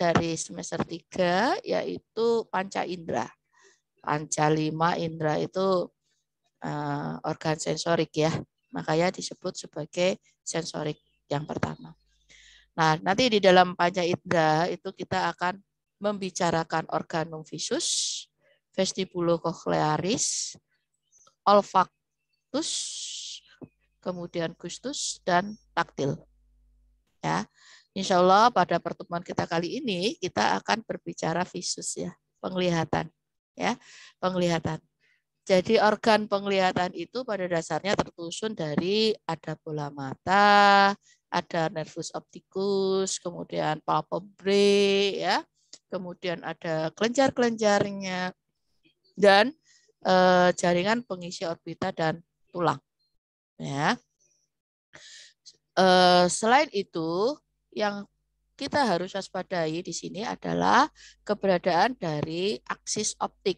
dari semester 3 yaitu panca indera. Panca lima indera itu uh, organ sensorik ya. Makanya disebut sebagai sensorik yang pertama. Nah, nanti di dalam panca indera itu kita akan membicarakan organum visus, vestibulo cochlearis, olfactus, kemudian gustus dan taktil. Ya. Insya Allah pada pertemuan kita kali ini kita akan berbicara visus ya, penglihatan. ya Penglihatan. Jadi organ penglihatan itu pada dasarnya tertusun dari ada bola mata, ada nervus optikus, kemudian palpebrae, ya, kemudian ada kelenjar-kelenjarnya, dan e, jaringan pengisi orbita dan tulang. Ya. Eh, selain itu, yang kita harus waspadai di sini adalah keberadaan dari aksis optik.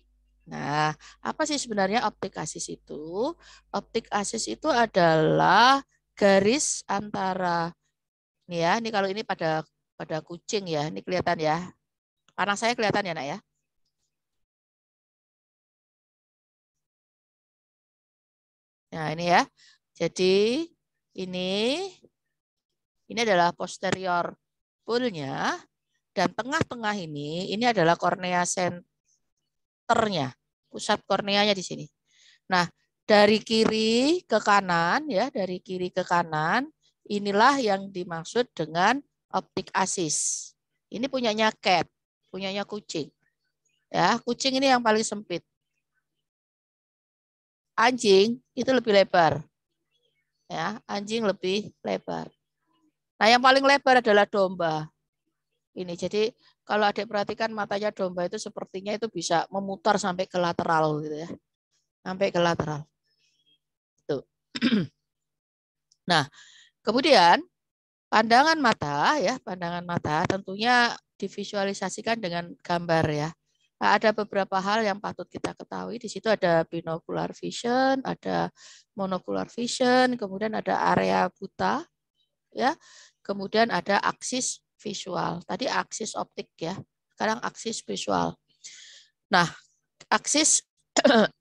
Nah, apa sih sebenarnya optik aksis itu? Optik aksis itu adalah garis antara ini ya, ini kalau ini pada pada kucing ya, ini kelihatan ya. Anak saya kelihatan ya, Nak ya? Nah, ini ya. Jadi ini ini adalah posterior pullnya dan tengah-tengah ini ini adalah kornea senternya, pusat korneanya di sini. Nah, dari kiri ke kanan ya, dari kiri ke kanan inilah yang dimaksud dengan optik asis. Ini punyanya cat, punyanya kucing. Ya, kucing ini yang paling sempit. Anjing itu lebih lebar. Ya, anjing lebih lebar. Nah, yang paling lebar adalah domba. Ini jadi kalau adik perhatikan matanya domba itu sepertinya itu bisa memutar sampai ke lateral gitu ya. Sampai ke lateral. Tuh. nah, kemudian pandangan mata ya, pandangan mata tentunya divisualisasikan dengan gambar ya. Nah, ada beberapa hal yang patut kita ketahui. Di situ ada binocular vision, ada monocular vision, kemudian ada area buta. Ya, Kemudian ada aksis visual. Tadi aksis optik ya. Sekarang aksis visual. Nah, aksis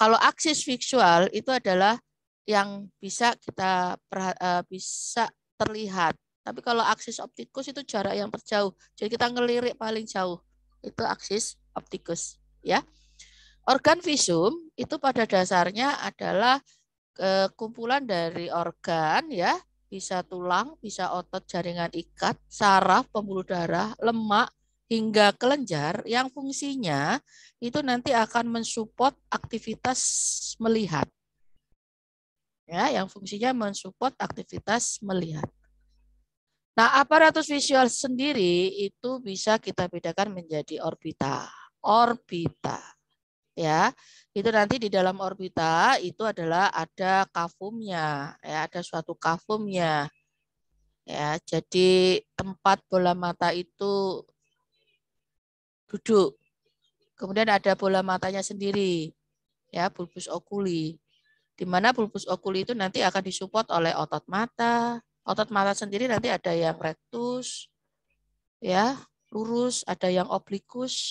kalau aksis visual itu adalah yang bisa kita eh, bisa terlihat. Tapi kalau aksis optikus itu jarak yang terjauh. Jadi kita ngelirik paling jauh. Itu aksis optikus, ya. Organ visum itu pada dasarnya adalah kumpulan dari organ ya, bisa tulang, bisa otot, jaringan ikat, saraf, pembuluh darah, lemak hingga kelenjar yang fungsinya itu nanti akan mensupport aktivitas melihat. Ya, yang fungsinya mensupport aktivitas melihat. Nah, aparatus visual sendiri itu bisa kita bedakan menjadi orbita. Orbita. Ya itu nanti di dalam orbita itu adalah ada kafumnya, ya, ada suatu kafumnya, Ya, jadi tempat bola mata itu duduk. Kemudian ada bola matanya sendiri, ya, bulbus okuli. Di mana bulbus okuli itu nanti akan disupport oleh otot mata. Otot mata sendiri nanti ada yang rectus, ya, lurus, ada yang oblikus,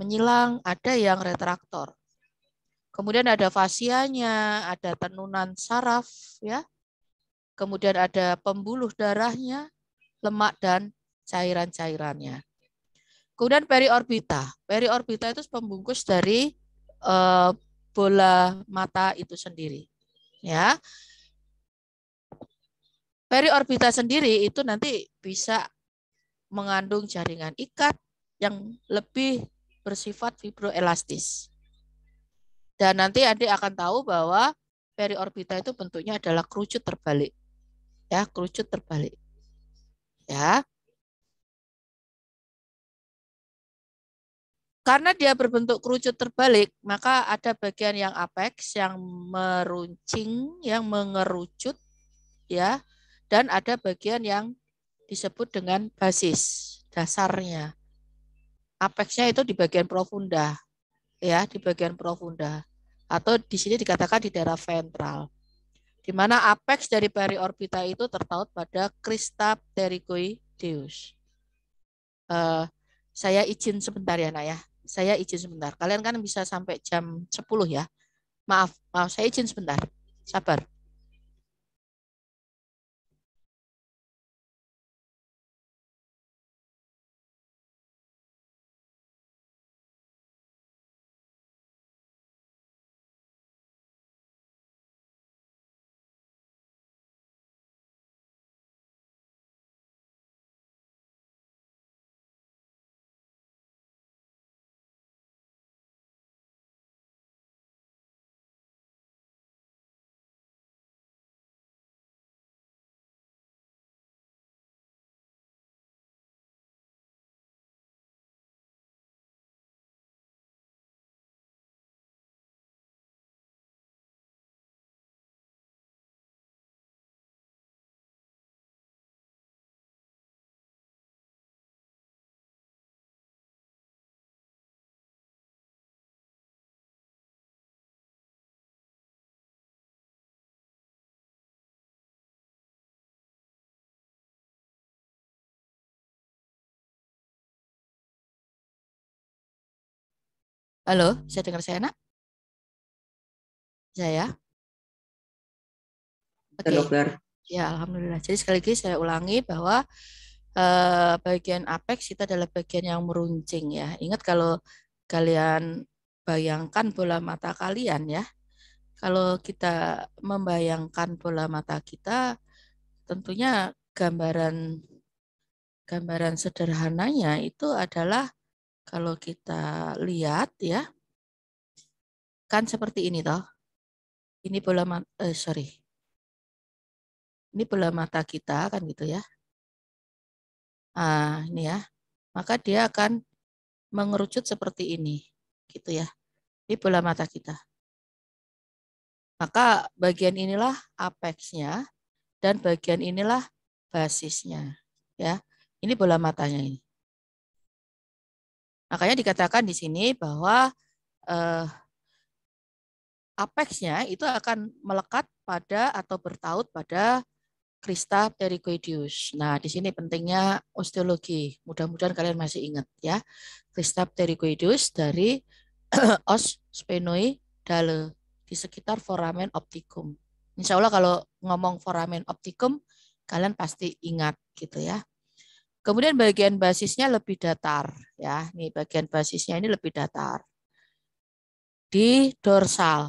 menyilang, ada yang retraktor. Kemudian ada fasianya, ada tenunan saraf, ya. Kemudian ada pembuluh darahnya, lemak dan cairan-cairannya. Kemudian periorbita. Periorbita itu pembungkus dari eh, bola mata itu sendiri, ya. Periorbita sendiri itu nanti bisa mengandung jaringan ikat yang lebih bersifat fibroelastis. Dan nanti adik akan tahu bahwa periorbita itu bentuknya adalah kerucut terbalik. Ya, kerucut terbalik. Ya. Karena dia berbentuk kerucut terbalik, maka ada bagian yang apex yang meruncing, yang mengerucut ya, dan ada bagian yang disebut dengan basis dasarnya. Apexnya itu di bagian profunda, ya di bagian profunda atau di sini dikatakan di daerah ventral. Di mana apex dari periorbita itu tertaut pada Crista pterigoideus. Uh, eh, saya izin sebentar ya, Nak ya. Saya izin sebentar. Kalian kan bisa sampai jam 10 ya. Maaf, maaf saya izin sebentar. Sabar. Halo, saya dengar saya nak? Saya? Oke. Okay. Dokter. Ya, alhamdulillah. Jadi sekali lagi saya ulangi bahwa eh, bagian apex kita adalah bagian yang meruncing ya. Ingat kalau kalian bayangkan bola mata kalian ya. Kalau kita membayangkan bola mata kita, tentunya gambaran gambaran sederhananya itu adalah kalau kita lihat ya, kan seperti ini toh. Ini bola mata, eh, sorry. Ini bola mata kita kan gitu ya. Ah, ini ya. Maka dia akan mengerucut seperti ini gitu ya. Ini bola mata kita. Maka bagian inilah apexnya dan bagian inilah basisnya ya. Ini bola matanya ini. Makanya dikatakan di sini bahwa eh, apexnya itu akan melekat pada atau bertaut pada Krista Ptericoideus. Nah, di sini pentingnya osteologi. Mudah-mudahan kalian masih ingat ya. Krista Ptericoideus dari os spenoi di sekitar foramen optikum. Insya Allah kalau ngomong foramen optikum, kalian pasti ingat gitu ya. Kemudian bagian basisnya lebih datar ya. Ini bagian basisnya ini lebih datar. Di dorsal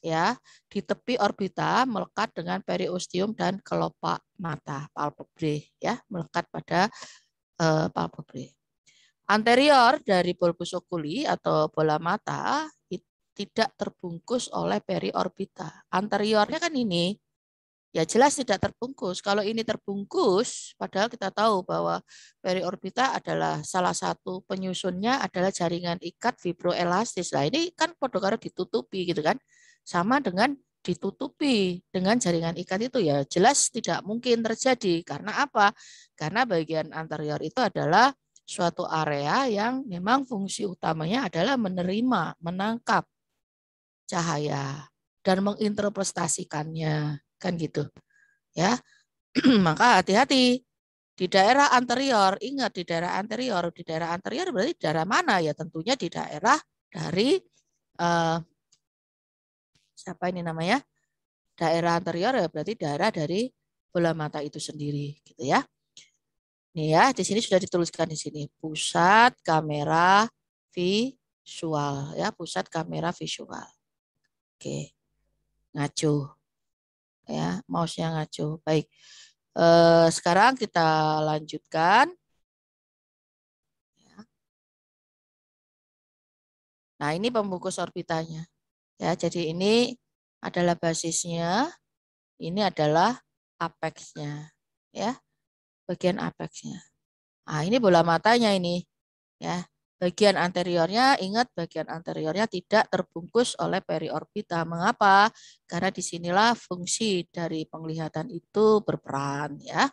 ya, di tepi orbita melekat dengan periosteum dan kelopak mata palpebrae ya, melekat pada uh, palpebrae. Anterior dari bulbus oculi atau bola mata tidak terbungkus oleh periorbita. Anteriornya kan ini ya jelas tidak terbungkus. Kalau ini terbungkus, padahal kita tahu bahwa periorbita adalah salah satu penyusunnya adalah jaringan ikat fibroelastis. Nah ini kan podokaro ditutupi gitu kan, sama dengan ditutupi dengan jaringan ikat itu ya jelas tidak mungkin terjadi. Karena apa? Karena bagian anterior itu adalah suatu area yang memang fungsi utamanya adalah menerima, menangkap cahaya dan menginterpretasikannya kan gitu ya maka hati-hati di daerah anterior ingat di daerah anterior di daerah anterior berarti di daerah mana ya tentunya di daerah dari eh, siapa ini namanya daerah anterior ya berarti daerah dari bola mata itu sendiri gitu ya ini ya di sini sudah dituliskan di sini pusat kamera visual ya pusat kamera visual oke ngaco ya mouse-nya ngaco baik eh, sekarang kita lanjutkan ya. Nah, ini pembungkus orbitanya. Ya, jadi ini adalah basisnya, ini adalah apexnya, ya. Bagian apexnya. Ah, ini bola matanya ini, ya. Bagian anteriornya, ingat bagian anteriornya tidak terbungkus oleh periorbita. Mengapa? Karena disinilah fungsi dari penglihatan itu berperan. ya.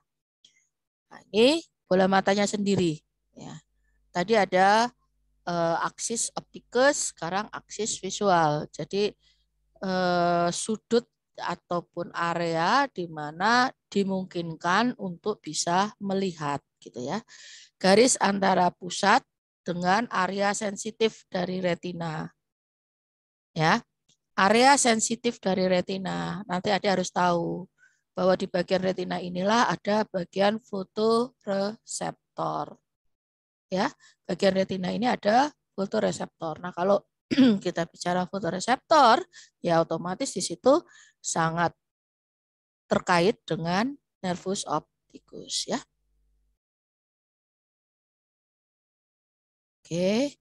Nah, ini bola matanya sendiri. Ya. Tadi ada e, aksis optikus, sekarang aksis visual. Jadi e, sudut ataupun area di mana dimungkinkan untuk bisa melihat gitu ya. Garis antara pusat dengan area sensitif dari retina. Ya, area sensitif dari retina. Nanti Adik harus tahu bahwa di bagian retina inilah ada bagian fotoreseptor. Ya, bagian retina ini ada fotoreseptor. Nah, kalau kita bicara fotoreseptor, ya otomatis di situ sangat terkait dengan nervus optikus ya. Oke.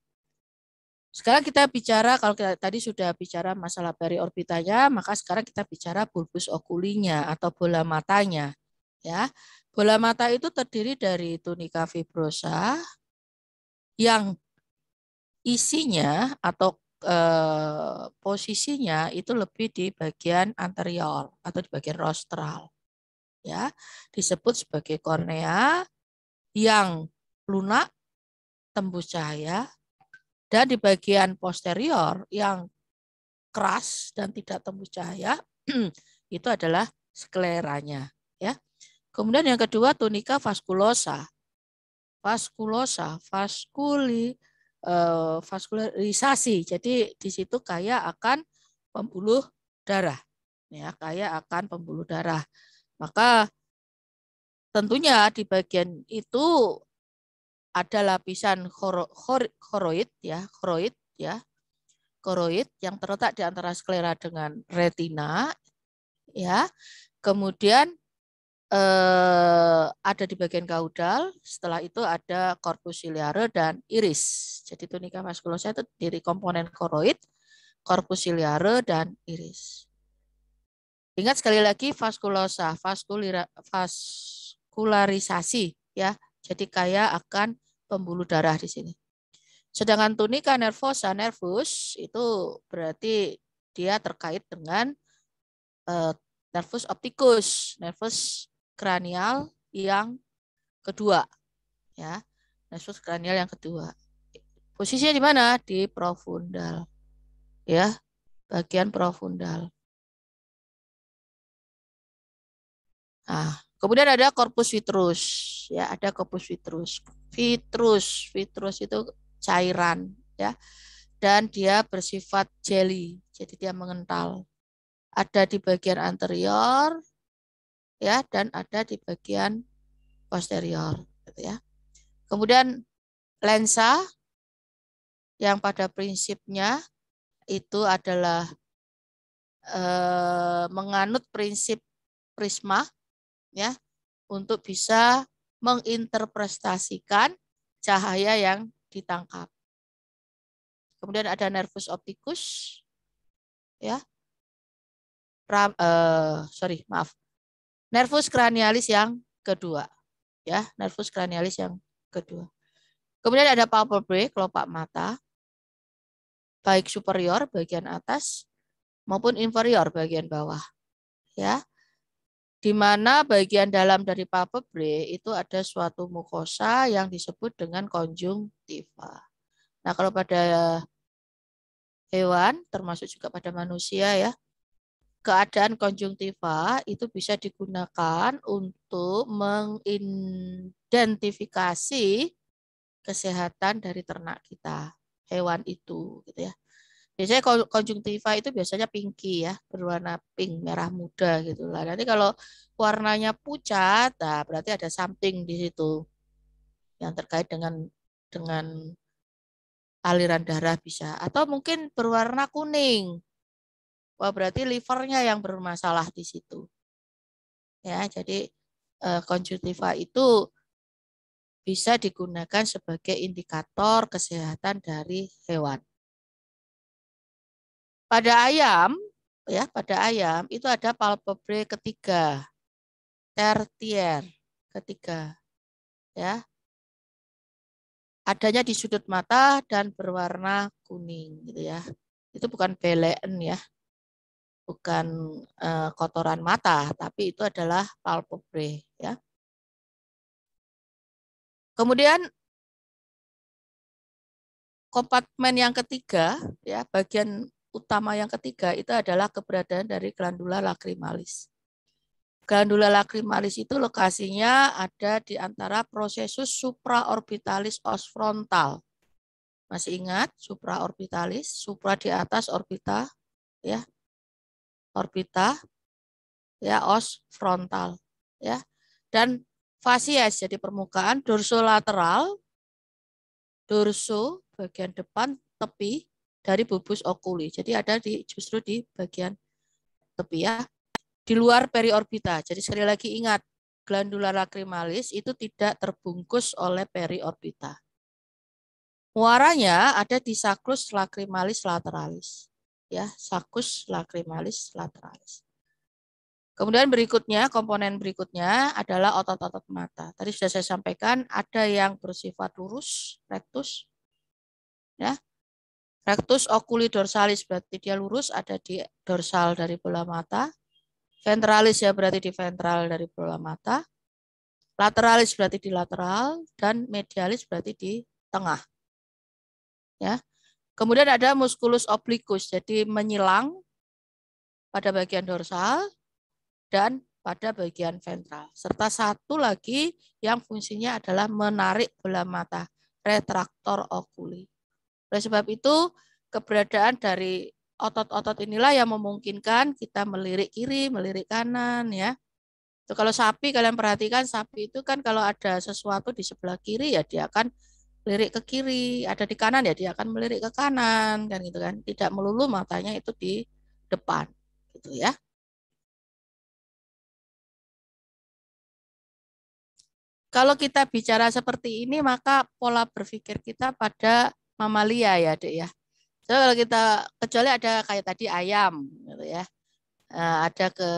Sekarang kita bicara, kalau kita tadi sudah bicara masalah periorbitanya, maka sekarang kita bicara bulbus okulinya atau bola matanya. Ya, Bola mata itu terdiri dari tunika fibrosa yang isinya atau e, posisinya itu lebih di bagian anterior atau di bagian rostral. Ya, disebut sebagai kornea yang lunak tembus cahaya dan di bagian posterior yang keras dan tidak tembus cahaya itu adalah skleranya ya. Kemudian yang kedua tunika vasculosa Vaskulosa, vaskuli eh, vaskularisasi. Jadi di situ kaya akan pembuluh darah ya, kaya akan pembuluh darah. Maka tentunya di bagian itu ada lapisan koro, kor, koroid ya, koroid ya. Koroid yang terletak di antara sklera dengan retina ya. Kemudian eh, ada di bagian kaudal, setelah itu ada korpus ciliare dan iris. Jadi tunika vaskulosa itu dari komponen koroid, korpus ciliare dan iris. Ingat sekali lagi vaskulosa, vaskulira, vaskularisasi ya. Jadi kaya akan pembuluh darah di sini. Sedangkan tunika nervosa nervus itu berarti dia terkait dengan uh, nervus optikus, nervus kranial yang kedua. Ya, nervus kranial yang kedua. Posisinya di mana? Di profundal. Ya, bagian profundal. Nah, kemudian ada corpus vitreus. ya ada corpus vitreus. Vitrus, vitrus itu cairan ya. Dan dia bersifat jelly, jadi dia mengental. Ada di bagian anterior ya dan ada di bagian posterior gitu ya. Kemudian lensa yang pada prinsipnya itu adalah e, menganut prinsip prisma ya untuk bisa menginterpretasikan cahaya yang ditangkap. Kemudian ada nervus optikus, ya, Ram, eh, sorry maaf, nervus cranialis yang kedua, ya, nervus cranialis yang kedua. Kemudian ada palpebrae, kelopak mata, baik superior bagian atas maupun inferior bagian bawah, ya di mana bagian dalam dari palpebrae itu ada suatu mukosa yang disebut dengan konjungtiva. Nah, kalau pada hewan termasuk juga pada manusia ya, keadaan konjungtiva itu bisa digunakan untuk mengidentifikasi kesehatan dari ternak kita, hewan itu gitu ya. Biasanya konjungtiva itu biasanya pinky ya, berwarna pink, merah muda gitu lah. Nanti kalau warnanya pucat, nah berarti ada something di situ yang terkait dengan dengan aliran darah bisa atau mungkin berwarna kuning. Wah, berarti livernya yang bermasalah di situ. Ya, jadi eh, konjungtiva itu bisa digunakan sebagai indikator kesehatan dari hewan. Pada ayam, ya pada ayam itu ada palpebre ketiga, tertier ketiga, ya. Adanya di sudut mata dan berwarna kuning, gitu ya. Itu bukan belen ya, bukan e, kotoran mata, tapi itu adalah palpebre, ya. Kemudian kompartemen yang ketiga, ya bagian utama yang ketiga itu adalah keberadaan dari glandula lakrimalis. Glandula lakrimalis itu lokasinya ada di antara prosesus supraorbitalis os frontal. Masih ingat supraorbitalis, supra di atas orbita ya. Orbita ya os frontal ya. Dan fasies jadi permukaan dorsolateral dorso bagian depan tepi dari bubus okuli, Jadi ada di justru di bagian tepi ya. Di luar periorbita. Jadi sekali lagi ingat, glandula lacrimalis itu tidak terbungkus oleh periorbita. Muaranya ada di saklus lacrimalis lateralis. Ya, saklus lacrimalis lateralis. Kemudian berikutnya, komponen berikutnya adalah otot-otot mata. Tadi sudah saya sampaikan, ada yang bersifat lurus, rectus, ya, Rectus oculi dorsalis berarti dia lurus ada di dorsal dari bola mata. Ventralis ya berarti di ventral dari bola mata. Lateralis berarti di lateral dan medialis berarti di tengah. Ya. Kemudian ada musculus obliquus, jadi menyilang pada bagian dorsal dan pada bagian ventral. Serta satu lagi yang fungsinya adalah menarik bola mata, retraktor oculi. Oleh sebab itu, keberadaan dari otot-otot inilah yang memungkinkan kita melirik kiri, melirik kanan ya. Itu kalau sapi kalian perhatikan sapi itu kan kalau ada sesuatu di sebelah kiri ya dia akan melirik ke kiri, ada di kanan ya dia akan melirik ke kanan kan gitu kan. Tidak melulu matanya itu di depan gitu ya. Kalau kita bicara seperti ini maka pola berpikir kita pada mamalia ya dek ya. So kalau kita kecuali ada kayak tadi ayam gitu ya. Eh, ada ke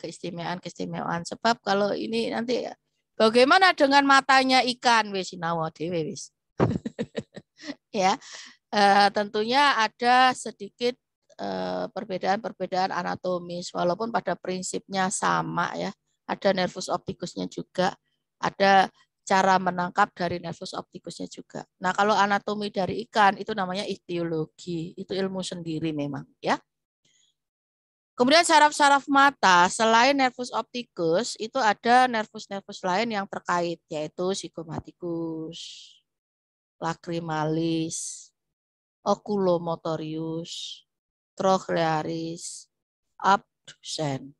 keistimewaan-keistimewaan sebab kalau ini nanti bagaimana dengan matanya ikan wis sinawa wis. ya. Eh, tentunya ada sedikit eh, perbedaan-perbedaan anatomis walaupun pada prinsipnya sama ya. Ada nervus optikusnya juga, ada cara menangkap dari nervus optikusnya juga. Nah, kalau anatomi dari ikan itu namanya ichtiologi, itu ilmu sendiri memang ya. Kemudian saraf-saraf mata, selain nervus optikus, itu ada nervus-nervus lain yang terkait, yaitu psikomaticus, lacrimalis, oculomotorius, trochlearis, abducens.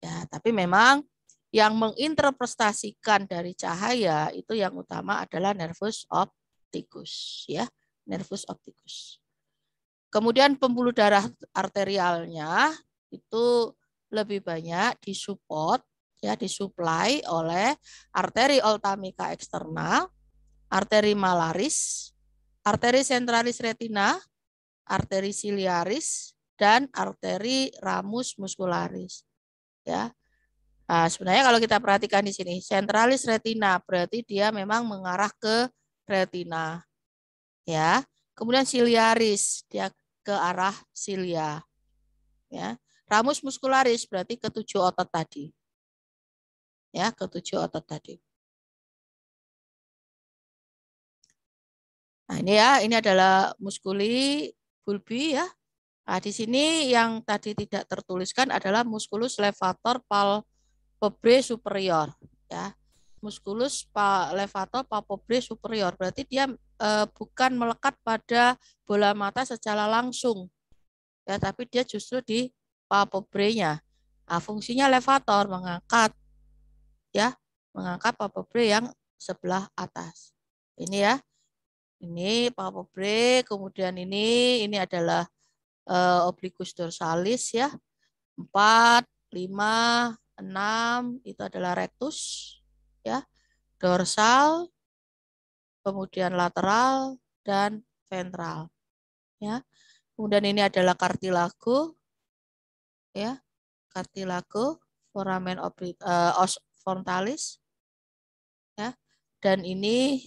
Ya, tapi memang yang menginterpretasikan dari cahaya itu yang utama adalah nervus optikus ya nervus optikus kemudian pembuluh darah arterialnya itu lebih banyak disupport ya disuplai oleh arteri oltamika eksternal arteri malaris arteri sentralis retina arteri siliaris dan arteri ramus muskularis ya Nah, sebenarnya kalau kita perhatikan di sini, sentralis retina berarti dia memang mengarah ke retina. Ya. Kemudian siliaris, dia ke arah silia. Ya. Ramus muskularis berarti ketujuh otot tadi. Ya, ketujuh otot tadi. Nah, ini ya, ini adalah muskuli bulbi ya. Nah, di sini yang tadi tidak tertuliskan adalah musculus levator pal palpebrae superior ya. Musculus levator palpebrae superior. Berarti dia e, bukan melekat pada bola mata secara langsung. Ya, tapi dia justru di palpebrae-nya. Nah, fungsinya levator mengangkat ya, mengangkat palpebrae yang sebelah atas. Ini ya. Ini palpebrae, kemudian ini ini adalah e, eh, obliquus dorsalis ya. 4, 5, 6 itu adalah rectus ya, dorsal, kemudian lateral dan ventral ya. Kemudian ini adalah kartilago ya. Kartilago foramen oblit, eh, os frontalis ya. Dan ini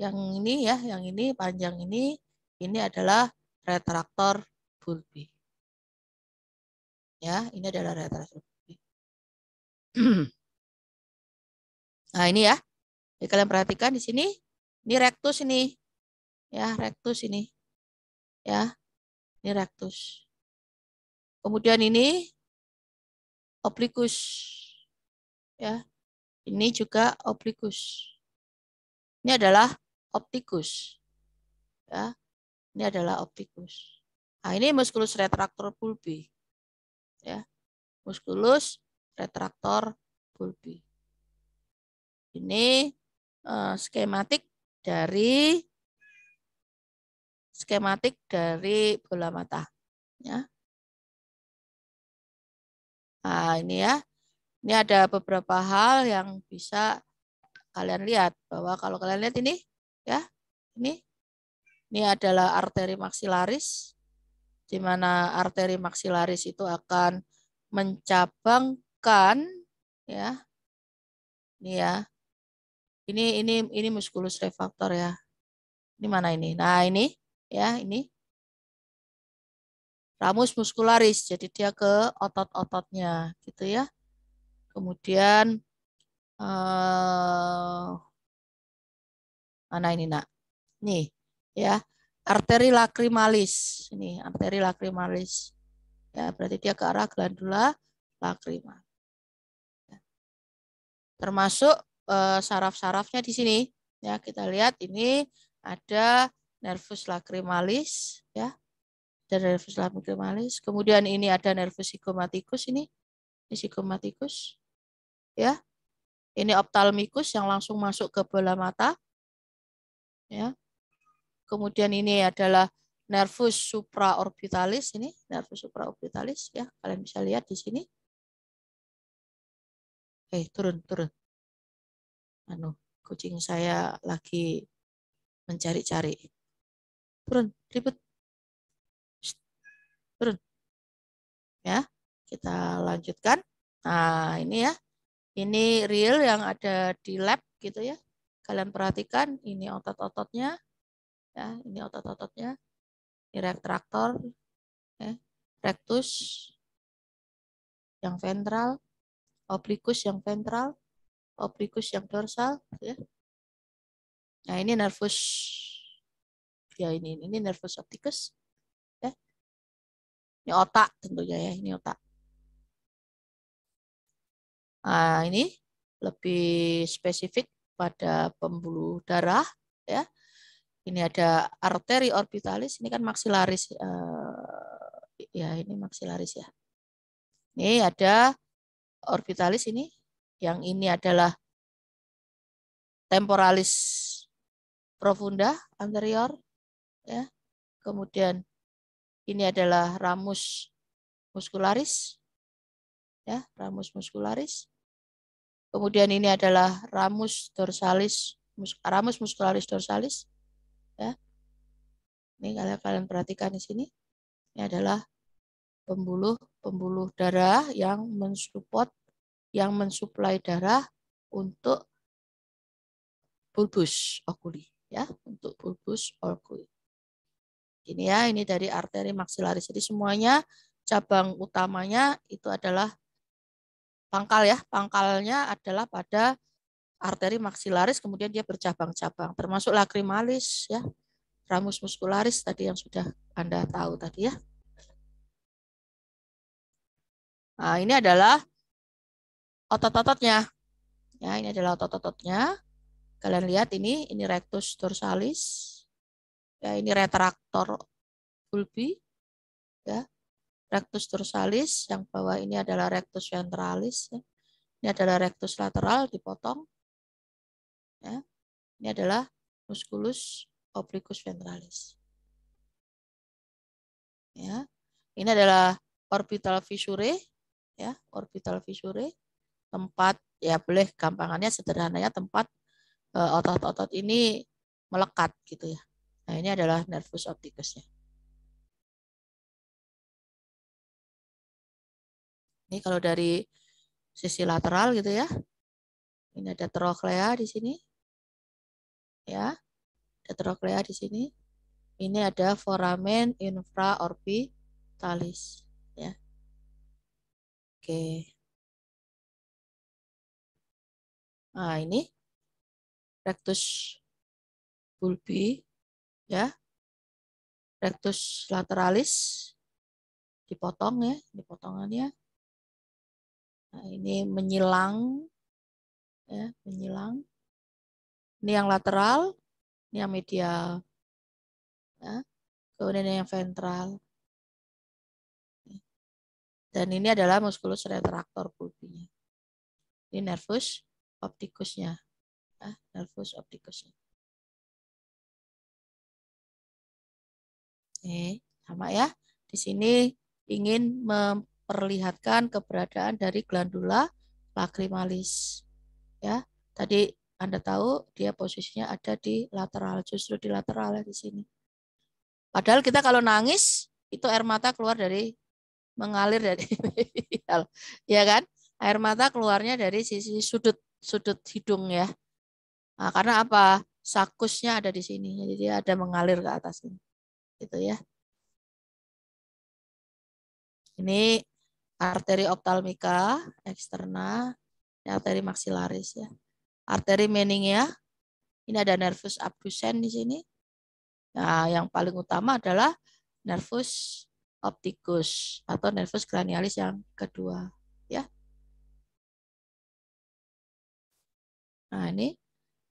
yang ini ya, yang ini panjang ini ini adalah retraktor bulbi. Ya, ini adalah retraktor nah ini ya, Jadi kalian perhatikan di sini, ini rektus ini, ya rektus ini, ya ini rectus. Kemudian ini oblikus ya ini juga oblikus Ini adalah optikus, ya ini adalah optikus. Nah, ini musculus retractor pulpi. Ya. Musculus retraktor bulbi. Ini uh, skematik dari skematik dari bola mata. Ya. Nah, ini ya. Ini ada beberapa hal yang bisa kalian lihat bahwa kalau kalian lihat ini ya, ini ini adalah arteri maksilaris di mana arteri maksilaris itu akan mencabang bukan ya. Ini ya. Ini ini ini musculus refaktor ya. Ini mana ini? Nah, ini ya, ini. Ramus muscularis. Jadi dia ke otot-ototnya gitu ya. Kemudian eh mana ini, Nak? Nih, ya. Arteri lacrimalis. Ini arteri lacrimalis. Ya, berarti dia ke arah glandula lacrimalis termasuk eh, saraf-sarafnya di sini. Ya, kita lihat ini ada nervus lacrimalis ya. Ada nervus lacrimalis. Kemudian ini ada nervus zygomatikus ini. Ini zygomatikus. Ya. Ini optalmikus yang langsung masuk ke bola mata. Ya. Kemudian ini adalah nervus supraorbitalis ini, nervus supraorbitalis ya. Kalian bisa lihat di sini Eh turun, turun. Anu, kucing saya lagi mencari-cari. Turun, ribet. Turun. Ya, kita lanjutkan. Nah, ini ya. Ini real yang ada di lab gitu ya. Kalian perhatikan ini otot-ototnya. Ya, ini otot-ototnya. Ini retraktor, ya, rectus, yang ventral, oblikus yang ventral, oblikus yang dorsal, ya. Nah, ini nervus ya ini ini nervus opticus ya. Ini otak tentunya ya, ini otak. Nah, ini lebih spesifik pada pembuluh darah ya. Ini ada arteri orbitalis, ini kan maksilaris eh, ya ini maksilaris ya. Ini ada orbitalis ini yang ini adalah temporalis profunda anterior ya kemudian ini adalah ramus muscularis ya ramus muscularis kemudian ini adalah ramus dorsalis mus, ramus muscularis dorsalis ya ini kalian perhatikan di sini ini adalah pembuluh-pembuluh darah yang mensupport yang mensuplai darah untuk bulbus okuli ya, untuk bulbus okuli Ini ya, ini dari arteri maksilaris. Jadi semuanya cabang utamanya itu adalah pangkal ya. Pangkalnya adalah pada arteri maksilaris kemudian dia bercabang-cabang termasuk lakrimalis ya, ramus muskularis tadi yang sudah Anda tahu tadi ya. Nah, ini adalah otot-ototnya. Ya, ini adalah otot-ototnya. Kalian lihat ini, ini rectus dorsalis. Ya, ini retraktor bulbi. Ya. Rectus dorsalis, yang bawah ini adalah rectus ventralis. Ya. Ini adalah rectus lateral dipotong. Ya. Ini adalah musculus obliquus ventralis. Ya. Ini adalah orbital fissure ya orbital fissure tempat ya boleh gampangannya sederhananya tempat eh, otot-otot ini melekat gitu ya. Nah, ini adalah nervus opticusnya. Ini kalau dari sisi lateral gitu ya. Ini ada trochlea di sini. Ya. Ada trochlea di sini. Ini ada foramen infraorbitalis. Oke. Nah, ini rectus bulbi ya. Rectus lateralis dipotong ya, dipotongannya. Nah, ini menyilang ya, menyilang. Ini yang lateral, ini yang medial. Ya. Kemudian yang ventral. Dan ini adalah musculus retraktor pulpinya. Ini nervus optikusnya. Nah, nervus optikusnya. Oke, sama ya. Di sini ingin memperlihatkan keberadaan dari glandula lacrimalis. Ya, tadi anda tahu dia posisinya ada di lateral, justru di lateral ya di sini. Padahal kita kalau nangis itu air mata keluar dari mengalir dari ya kan? Air mata keluarnya dari sisi sudut sudut hidung ya. Nah, karena apa? Sakusnya ada di sini. Jadi dia ada mengalir ke atas ini. Gitu ya. Ini arteri optalmika eksterna arteri maksilaris ya. Arteri meningia. Ini ada nervus abducens di sini. Nah, yang paling utama adalah nervus optikus atau nervus cranialis yang kedua ya. Nah, ini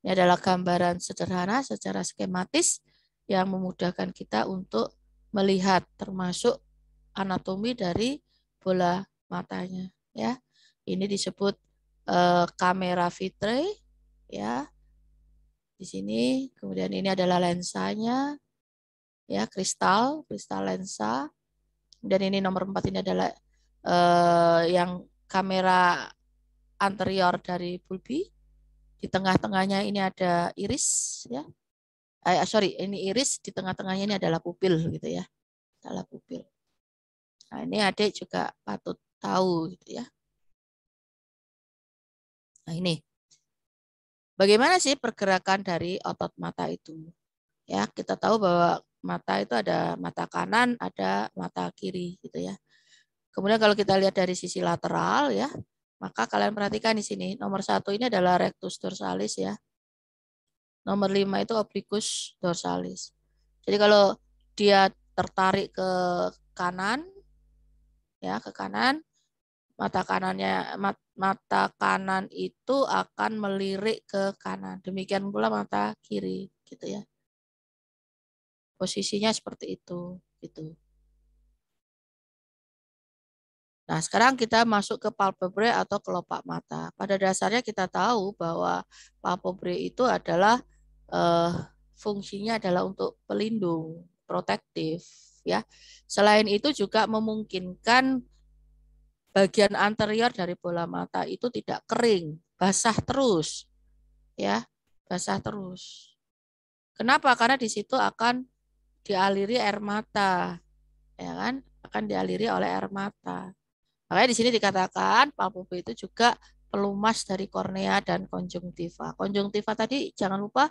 ini adalah gambaran sederhana secara skematis yang memudahkan kita untuk melihat termasuk anatomi dari bola matanya ya. Ini disebut eh, kamera vitre ya. Di sini kemudian ini adalah lensanya ya kristal, kristal lensa dan ini nomor empat ini adalah uh, yang kamera anterior dari bulbi. Di tengah-tengahnya ini ada iris ya. Eh, sorry, ini iris di tengah-tengahnya ini adalah pupil gitu ya. Adalah pupil. Nah, ini adik juga patut tahu gitu ya. Nah, ini. Bagaimana sih pergerakan dari otot mata itu? Ya, kita tahu bahwa mata itu ada mata kanan, ada mata kiri gitu ya. Kemudian kalau kita lihat dari sisi lateral ya, maka kalian perhatikan di sini nomor satu ini adalah rectus dorsalis ya. Nomor lima itu obliquus dorsalis. Jadi kalau dia tertarik ke kanan, ya ke kanan, mata kanannya mat, mata kanan itu akan melirik ke kanan. Demikian pula mata kiri gitu ya posisinya seperti itu gitu. Nah, sekarang kita masuk ke palpebrae atau kelopak mata. Pada dasarnya kita tahu bahwa palpebrae itu adalah eh, fungsinya adalah untuk pelindung, protektif, ya. Selain itu juga memungkinkan bagian anterior dari bola mata itu tidak kering, basah terus. Ya, basah terus. Kenapa? Karena di situ akan dialiri air mata, ya kan? Akan dialiri oleh air mata. Makanya di sini dikatakan palpebra itu juga pelumas dari kornea dan konjungtiva. Konjungtiva tadi jangan lupa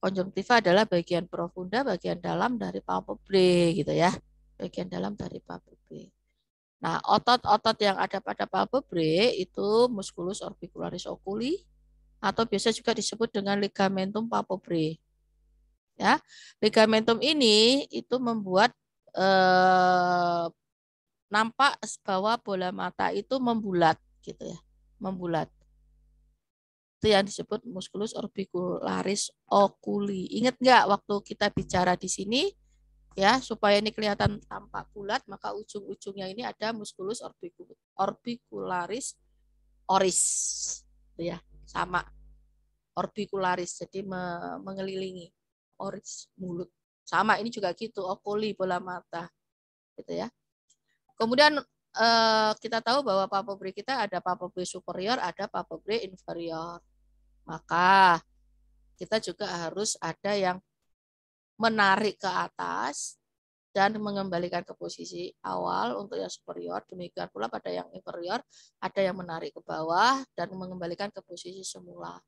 konjungtiva adalah bagian profunda, bagian dalam dari palpebrae gitu ya. Bagian dalam dari palpebrae. Nah, otot-otot yang ada pada palpebrae itu musculus orbicularis oculi atau biasa juga disebut dengan ligamentum palpebrae ya. Ligamentum ini itu membuat eh, nampak bahwa bola mata itu membulat gitu ya, membulat. Itu yang disebut musculus orbicularis oculi. Ingat nggak waktu kita bicara di sini ya supaya ini kelihatan tampak bulat maka ujung-ujungnya ini ada musculus orbicularis oris gitu ya sama orbicularis jadi mengelilingi oris mulut. Sama ini juga gitu, okuli oh, bola mata. Gitu ya. Kemudian eh, kita tahu bahwa papabri kita ada papabri superior, ada papabri inferior. Maka kita juga harus ada yang menarik ke atas dan mengembalikan ke posisi awal untuk yang superior. Demikian pula pada yang inferior, ada yang menarik ke bawah dan mengembalikan ke posisi semula.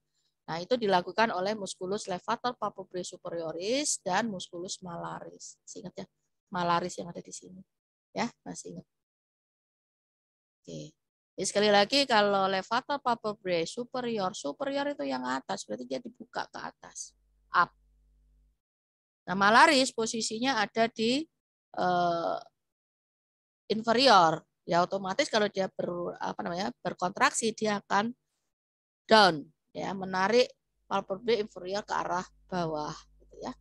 Nah, itu dilakukan oleh musculus levator palpebrae superioris dan musculus malaris. Masih ingat ya? Malaris yang ada di sini. Ya, masih ingat. Oke. Jadi sekali lagi kalau levator palpebrae superior, superior itu yang atas, berarti dia dibuka ke atas. Up. Nah, malaris posisinya ada di uh, inferior. Ya otomatis kalau dia ber apa namanya? berkontraksi dia akan down ya menarik palpebral inferior ke arah bawah gitu ya.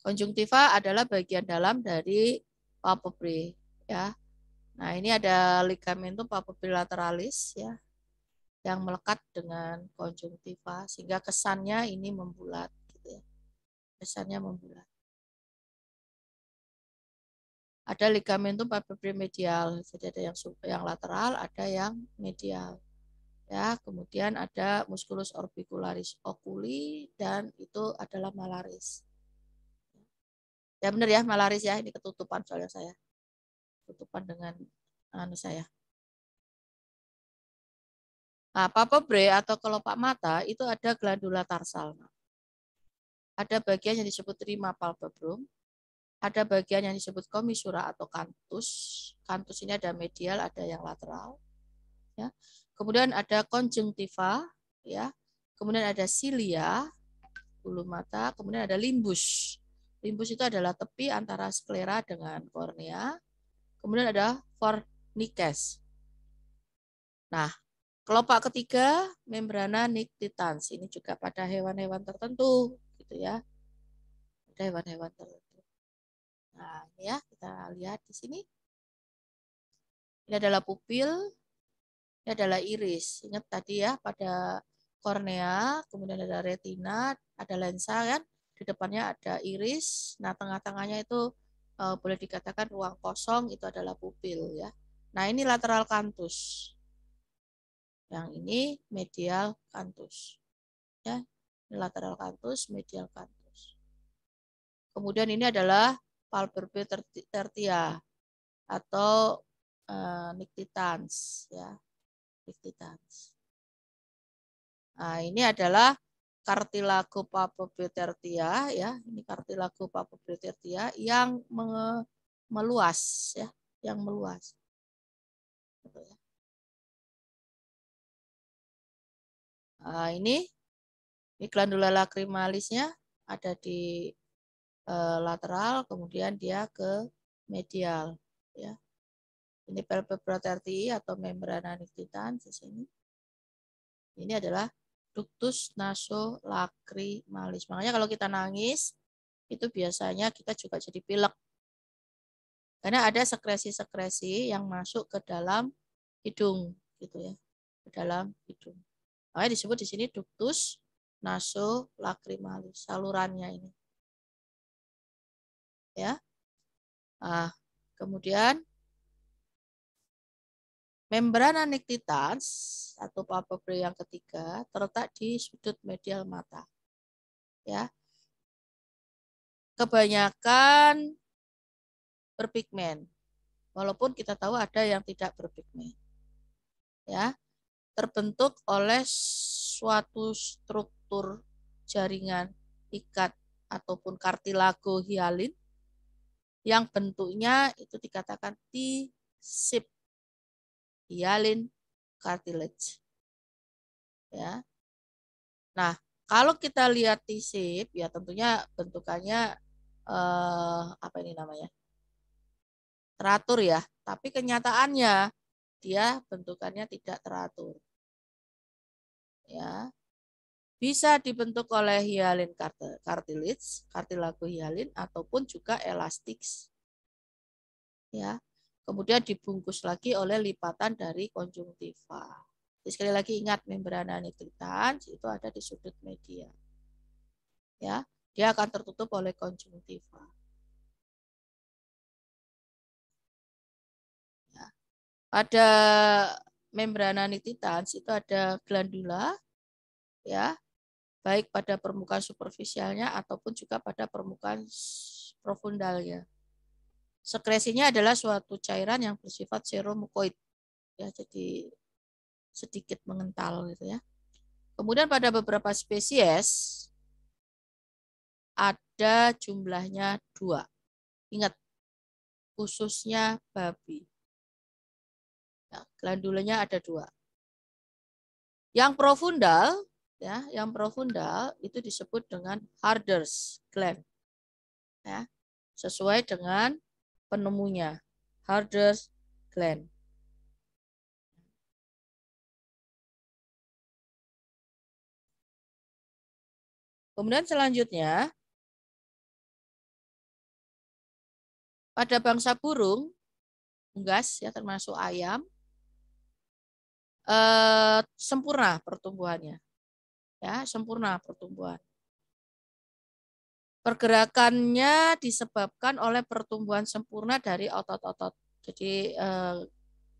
Konjungtiva adalah bagian dalam dari palpebral ya. Nah, ini ada ligamentum palpebral lateralis ya yang melekat dengan konjungtiva sehingga kesannya ini membulat gitu ya. Kesannya membulat ada ligamentum palpebri medial. Jadi ada yang yang lateral, ada yang medial. Ya, kemudian ada musculus orbicularis oculi dan itu adalah malaris. Ya benar ya, malaris ya. Ini ketutupan soalnya saya. Ketutupan dengan anu saya. Nah, bre atau kelopak mata itu ada glandula tarsal. Ada bagian yang disebut rima palpebrum, ada bagian yang disebut komisura atau kantus. Kantus ini ada medial, ada yang lateral. Ya. Kemudian ada konjungtiva, ya. Kemudian ada silia, bulu mata, kemudian ada limbus. Limbus itu adalah tepi antara sklera dengan kornea. Kemudian ada fornices. Nah, kelopak ketiga membrana nictitans. Ini juga pada hewan-hewan tertentu gitu ya. Pada hewan-hewan tertentu. Nah, ya, kita lihat di sini. Ini adalah pupil, ini adalah iris. Ingat tadi ya, pada kornea, kemudian ada retina, ada lensa kan, di depannya ada iris. Nah, tengah-tengahnya itu e, boleh dikatakan ruang kosong itu adalah pupil ya. Nah, ini lateral kantus. Yang ini medial kantus. Ya, ini lateral kantus, medial kantus. Kemudian ini adalah palpebrae tertia atau uh, eh, nictitans ya nictitans. Nah, ini adalah kartilago palpebrae tertia ya, ini kartilago palpebrae tertia yang me meluas ya, yang meluas. Gitu ya. Nah, ini ini glandula lakrimalisnya ada di Eh, lateral, kemudian dia ke medial. Ya. Ini pelviprotertii atau membrana nictitan di sini. Ini adalah ductus nasolacrimalis. Makanya kalau kita nangis, itu biasanya kita juga jadi pilek. Karena ada sekresi-sekresi yang masuk ke dalam hidung, gitu ya, ke dalam hidung. Makanya disebut di sini ductus nasolacrimalis, salurannya ini ya. Nah, kemudian membran anektitas atau papopre yang ketiga terletak di sudut medial mata. Ya. Kebanyakan berpigmen. Walaupun kita tahu ada yang tidak berpigmen. Ya. Terbentuk oleh suatu struktur jaringan ikat ataupun kartilago hialin yang bentuknya itu dikatakan T-shape hyaline cartilage. Ya. Nah, kalau kita lihat T-shape ya tentunya bentukannya eh, apa ini namanya? teratur ya, tapi kenyataannya dia bentukannya tidak teratur. Ya bisa dibentuk oleh hialin cartilage, kartilago hialin ataupun juga elastiks. Ya. Kemudian dibungkus lagi oleh lipatan dari konjungtiva. Jadi sekali lagi ingat membrana nitritan itu ada di sudut media. Ya, dia akan tertutup oleh konjungtiva. Ada ya, Pada nititans itu ada glandula ya baik pada permukaan superficialnya ataupun juga pada permukaan profundalnya. Sekresinya adalah suatu cairan yang bersifat seromukoid. Ya, jadi sedikit mengental gitu ya. Kemudian pada beberapa spesies ada jumlahnya dua. Ingat, khususnya babi. Ya, glandulanya ada dua. Yang profundal ya yang profundal itu disebut dengan Harders Glen ya sesuai dengan penemunya Harders Glen Kemudian selanjutnya pada bangsa burung unggas ya termasuk ayam eh, sempurna pertumbuhannya ya sempurna pertumbuhan. Pergerakannya disebabkan oleh pertumbuhan sempurna dari otot-otot. Jadi eh,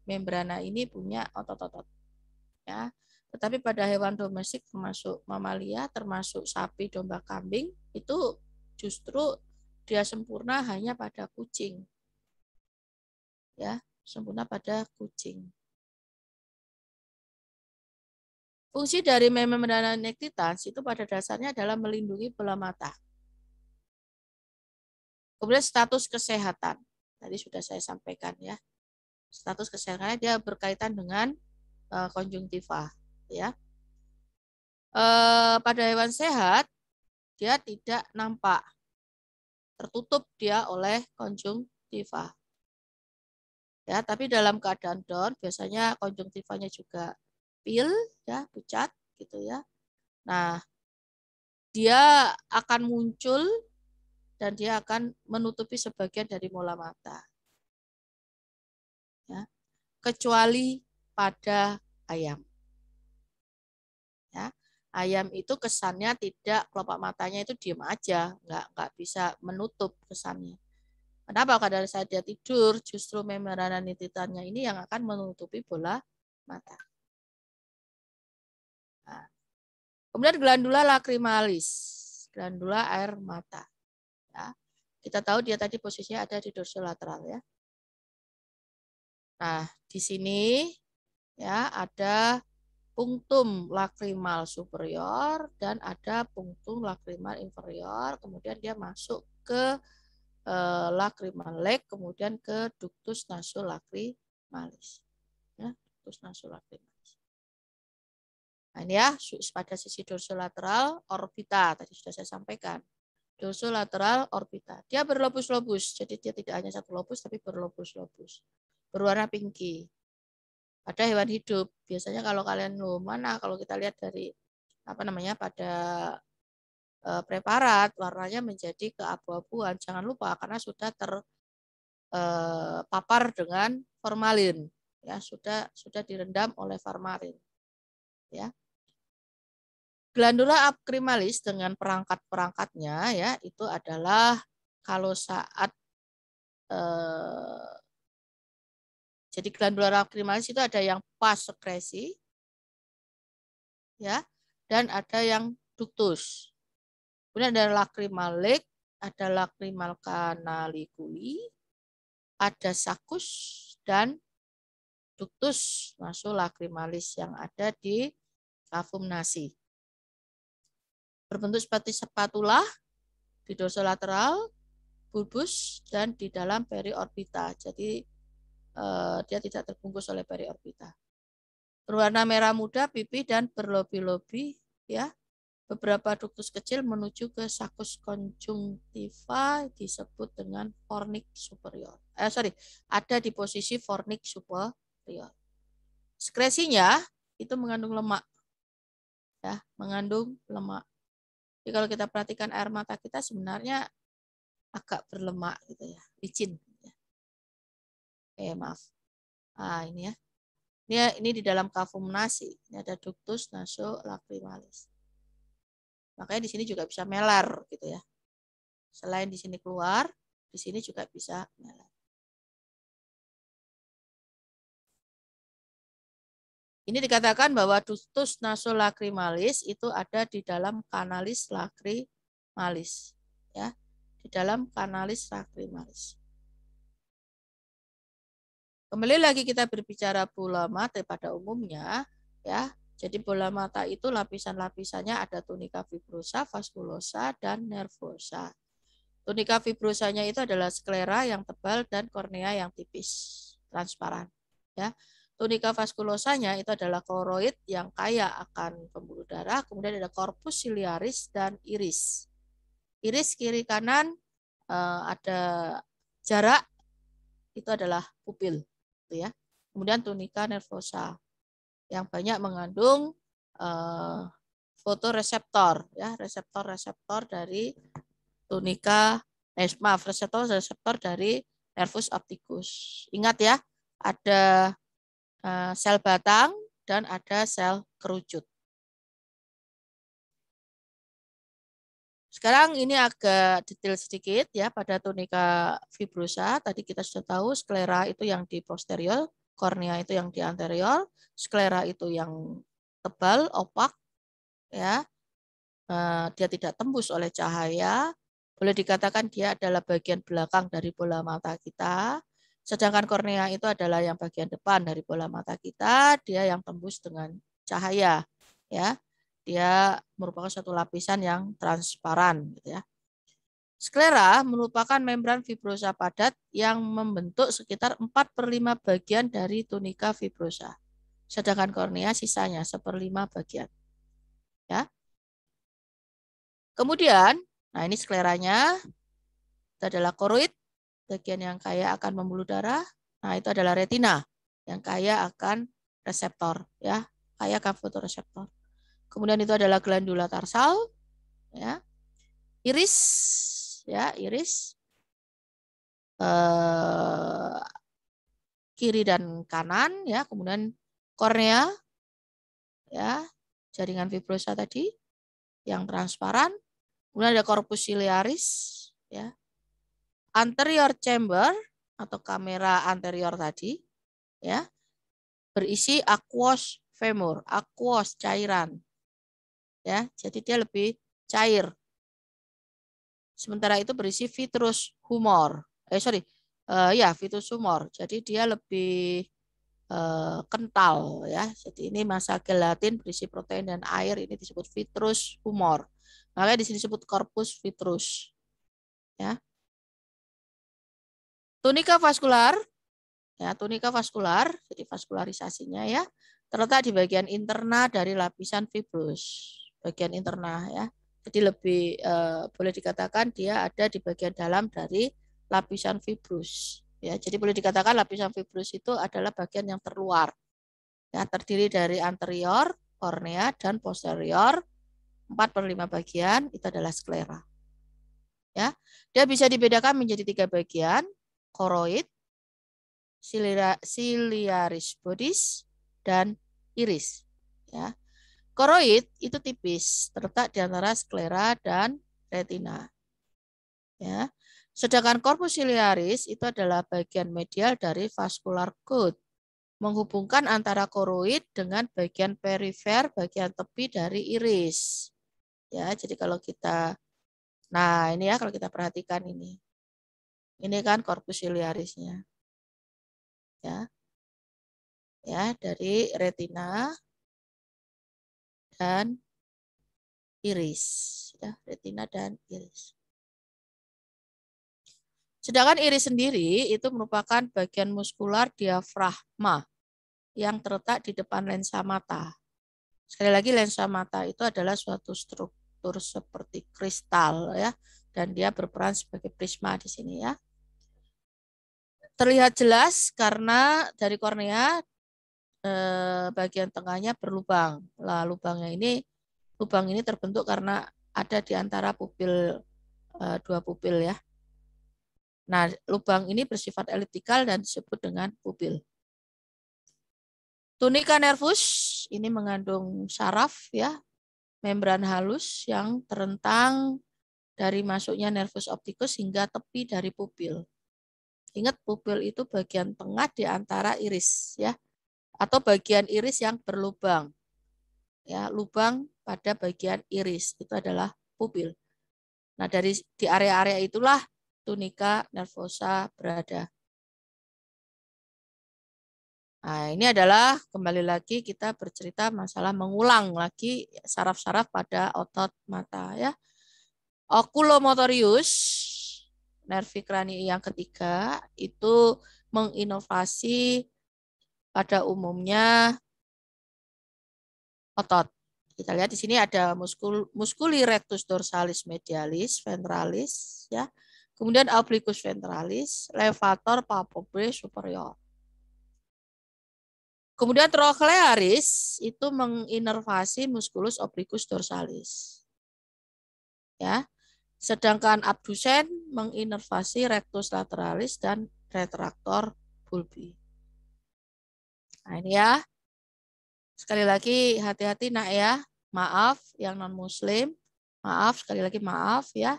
membrana ini punya otot-otot. Ya. Tetapi pada hewan domestik termasuk mamalia, termasuk sapi, domba, kambing itu justru dia sempurna hanya pada kucing. Ya, sempurna pada kucing. Fungsi dari membran nektitas itu pada dasarnya adalah melindungi bola mata. Kemudian status kesehatan. Tadi sudah saya sampaikan ya. Status kesehatannya dia berkaitan dengan uh, eh, konjungtiva ya. Eh, pada hewan sehat dia tidak nampak tertutup dia oleh konjungtiva. Ya, tapi dalam keadaan down biasanya konjungtivanya juga pil ya pucat gitu ya nah hmm. dia akan muncul dan dia akan menutupi sebagian dari mola mata ya kecuali pada ayam ya ayam itu kesannya tidak kelopak matanya itu diem aja nggak nggak bisa menutup kesannya Kenapa? Karena saat dia tidur, justru membrana nititannya ini yang akan menutupi bola mata. Kemudian glandula lakrimalis, glandula air mata. Ya. Kita tahu dia tadi posisinya ada di lateral ya. Nah, di sini ya ada punktum lakrimal superior dan ada punktum lakrimal inferior, kemudian dia masuk ke eh, lakrimal leg, kemudian ke ductus nasolakrimalis. Ya, ductus nasolakrimalis. Ini kan ya pada sisi dorsolateral orbita tadi sudah saya sampaikan dorsolateral orbita dia berlobus-lobus jadi dia tidak hanya satu lobus tapi berlobus-lobus berwarna pinky pada hewan hidup biasanya kalau kalian lu mana ah, kalau kita lihat dari apa namanya pada e, preparat warnanya menjadi keabu-abuan jangan lupa karena sudah terpapar eh, e, dengan formalin ya sudah sudah direndam oleh formalin ya Glandula apkrimalis dengan perangkat-perangkatnya ya itu adalah kalau saat eh, jadi glandula apkrimalis itu ada yang pas sekresi ya dan ada yang duktus. Kemudian ada lakrimalik, ada lacrimal kanalikuli, ada sakus dan duktus masuk lacrimalis yang ada di kafum nasi berbentuk seperti spatula di dorsolateral, bulbus, dan di dalam periorbita. Jadi eh, dia tidak terbungkus oleh periorbita. Berwarna merah muda, pipi, dan berlobi-lobi. ya Beberapa duktus kecil menuju ke sakus konjungtiva disebut dengan fornix superior. Eh, sorry, ada di posisi fornix superior. Sekresinya itu mengandung lemak. Ya, mengandung lemak. Jadi kalau kita perhatikan air mata kita sebenarnya agak berlemak gitu ya, licin. Eh maaf. Ah ini ya. Ini, ya, ini di dalam kafum nasi. Ini ada ductus nasolacrimalis. Makanya di sini juga bisa melar gitu ya. Selain di sini keluar, di sini juga bisa melar. Ini dikatakan bahwa ductus nasolacrimalis itu ada di dalam kanalis lacrimalis, ya, di dalam kanalis lacrimalis. Kembali lagi kita berbicara bola mata pada umumnya, ya. Jadi bola mata itu lapisan-lapisannya ada tunika fibrosa, vasculosa, dan nervosa. Tunika fibrosanya itu adalah sklera yang tebal dan kornea yang tipis, transparan, ya. Tunika vaskulosanya itu adalah koroid yang kaya akan pembuluh darah, kemudian ada korpus ciliaris dan iris. Iris kiri kanan eh, ada jarak itu adalah pupil, gitu ya. Kemudian tunika nervosa yang banyak mengandung eh, fotoreseptor, ya reseptor-reseptor dari tunika eh, maaf reseptor reseptor dari nervus opticus. Ingat ya, ada Eh, sel batang dan ada sel kerucut. Sekarang ini agak detail sedikit ya pada tunika fibrosa. Tadi kita sudah tahu sklera itu yang di posterior, kornea itu yang di anterior, sklera itu yang tebal, opak, ya eh, dia tidak tembus oleh cahaya. Boleh dikatakan dia adalah bagian belakang dari bola mata kita. Sedangkan kornea itu adalah yang bagian depan dari bola mata kita, dia yang tembus dengan cahaya, ya. Dia merupakan suatu lapisan yang transparan, gitu ya. Sklera merupakan membran fibrosa padat yang membentuk sekitar 4 per 5 bagian dari tunika fibrosa. Sedangkan kornea sisanya seperlima bagian. Ya. Kemudian, nah ini skleranya, itu adalah koroid, bagian yang kaya akan pembuluh darah, nah itu adalah retina yang kaya akan reseptor ya, kaya akan fotoreseptor. Kemudian itu adalah glandula tarsal ya. Iris ya, iris eh, kiri dan kanan ya, kemudian kornea ya, jaringan fibrosa tadi yang transparan. Kemudian ada korpus ciliaris ya, anterior chamber atau kamera anterior tadi ya berisi aqueous femur, aqueous cairan. Ya, jadi dia lebih cair. Sementara itu berisi vitreous humor. Eh sorry, uh, ya vitreous humor. Jadi dia lebih uh, kental ya. Jadi ini masa gelatin berisi protein dan air ini disebut vitreous humor. Makanya di sini disebut corpus vitreous. Ya. Tunika vaskular, ya tunika vaskular, jadi vaskularisasinya ya, terletak di bagian interna dari lapisan fibrus, bagian interna ya. Jadi lebih eh, boleh dikatakan dia ada di bagian dalam dari lapisan fibrus. Ya, jadi boleh dikatakan lapisan fibrus itu adalah bagian yang terluar. Ya, terdiri dari anterior, kornea, dan posterior. 4 per 5 bagian itu adalah sklera. Ya, dia bisa dibedakan menjadi tiga bagian, koroid, ciliaris bodis, dan iris. Ya. Koroid itu tipis, terletak di antara sklera dan retina. Ya. Sedangkan korpus ciliaris itu adalah bagian medial dari vascular coat, menghubungkan antara koroid dengan bagian perifer, bagian tepi dari iris. Ya, jadi kalau kita Nah, ini ya kalau kita perhatikan ini. Ini kan korpus ciliarisnya. Ya. Ya, dari retina dan iris, ya, retina dan iris. Sedangkan iris sendiri itu merupakan bagian muskular diafragma yang terletak di depan lensa mata. Sekali lagi lensa mata itu adalah suatu struktur seperti kristal ya dan dia berperan sebagai prisma di sini ya. Terlihat jelas karena dari kornea eh, bagian tengahnya berlubang. Lah lubangnya ini lubang ini terbentuk karena ada di antara pupil eh, dua pupil ya. Nah, lubang ini bersifat eliptikal dan disebut dengan pupil. Tunika nervus ini mengandung saraf ya, membran halus yang terentang dari masuknya nervus optikus hingga tepi dari pupil. Ingat pupil itu bagian tengah di antara iris ya atau bagian iris yang berlubang. Ya, lubang pada bagian iris itu adalah pupil. Nah, dari di area-area itulah tunika nervosa berada. Nah, ini adalah kembali lagi kita bercerita masalah mengulang lagi saraf-saraf pada otot mata ya. Oculomotorius nervi krania yang ketiga itu menginovasi pada umumnya otot. Kita lihat di sini ada muskul muskuli rectus dorsalis medialis ventralis ya. Kemudian obliquus ventralis, levator palpebrae superior. Kemudian trochlearis itu menginervasi musculus obliquus dorsalis. Ya. Sedangkan abdusen menginervasi rectus lateralis dan retraktor bulbi. Nah ini ya. Sekali lagi hati-hati nak ya. Maaf yang non-muslim. Maaf, sekali lagi maaf ya.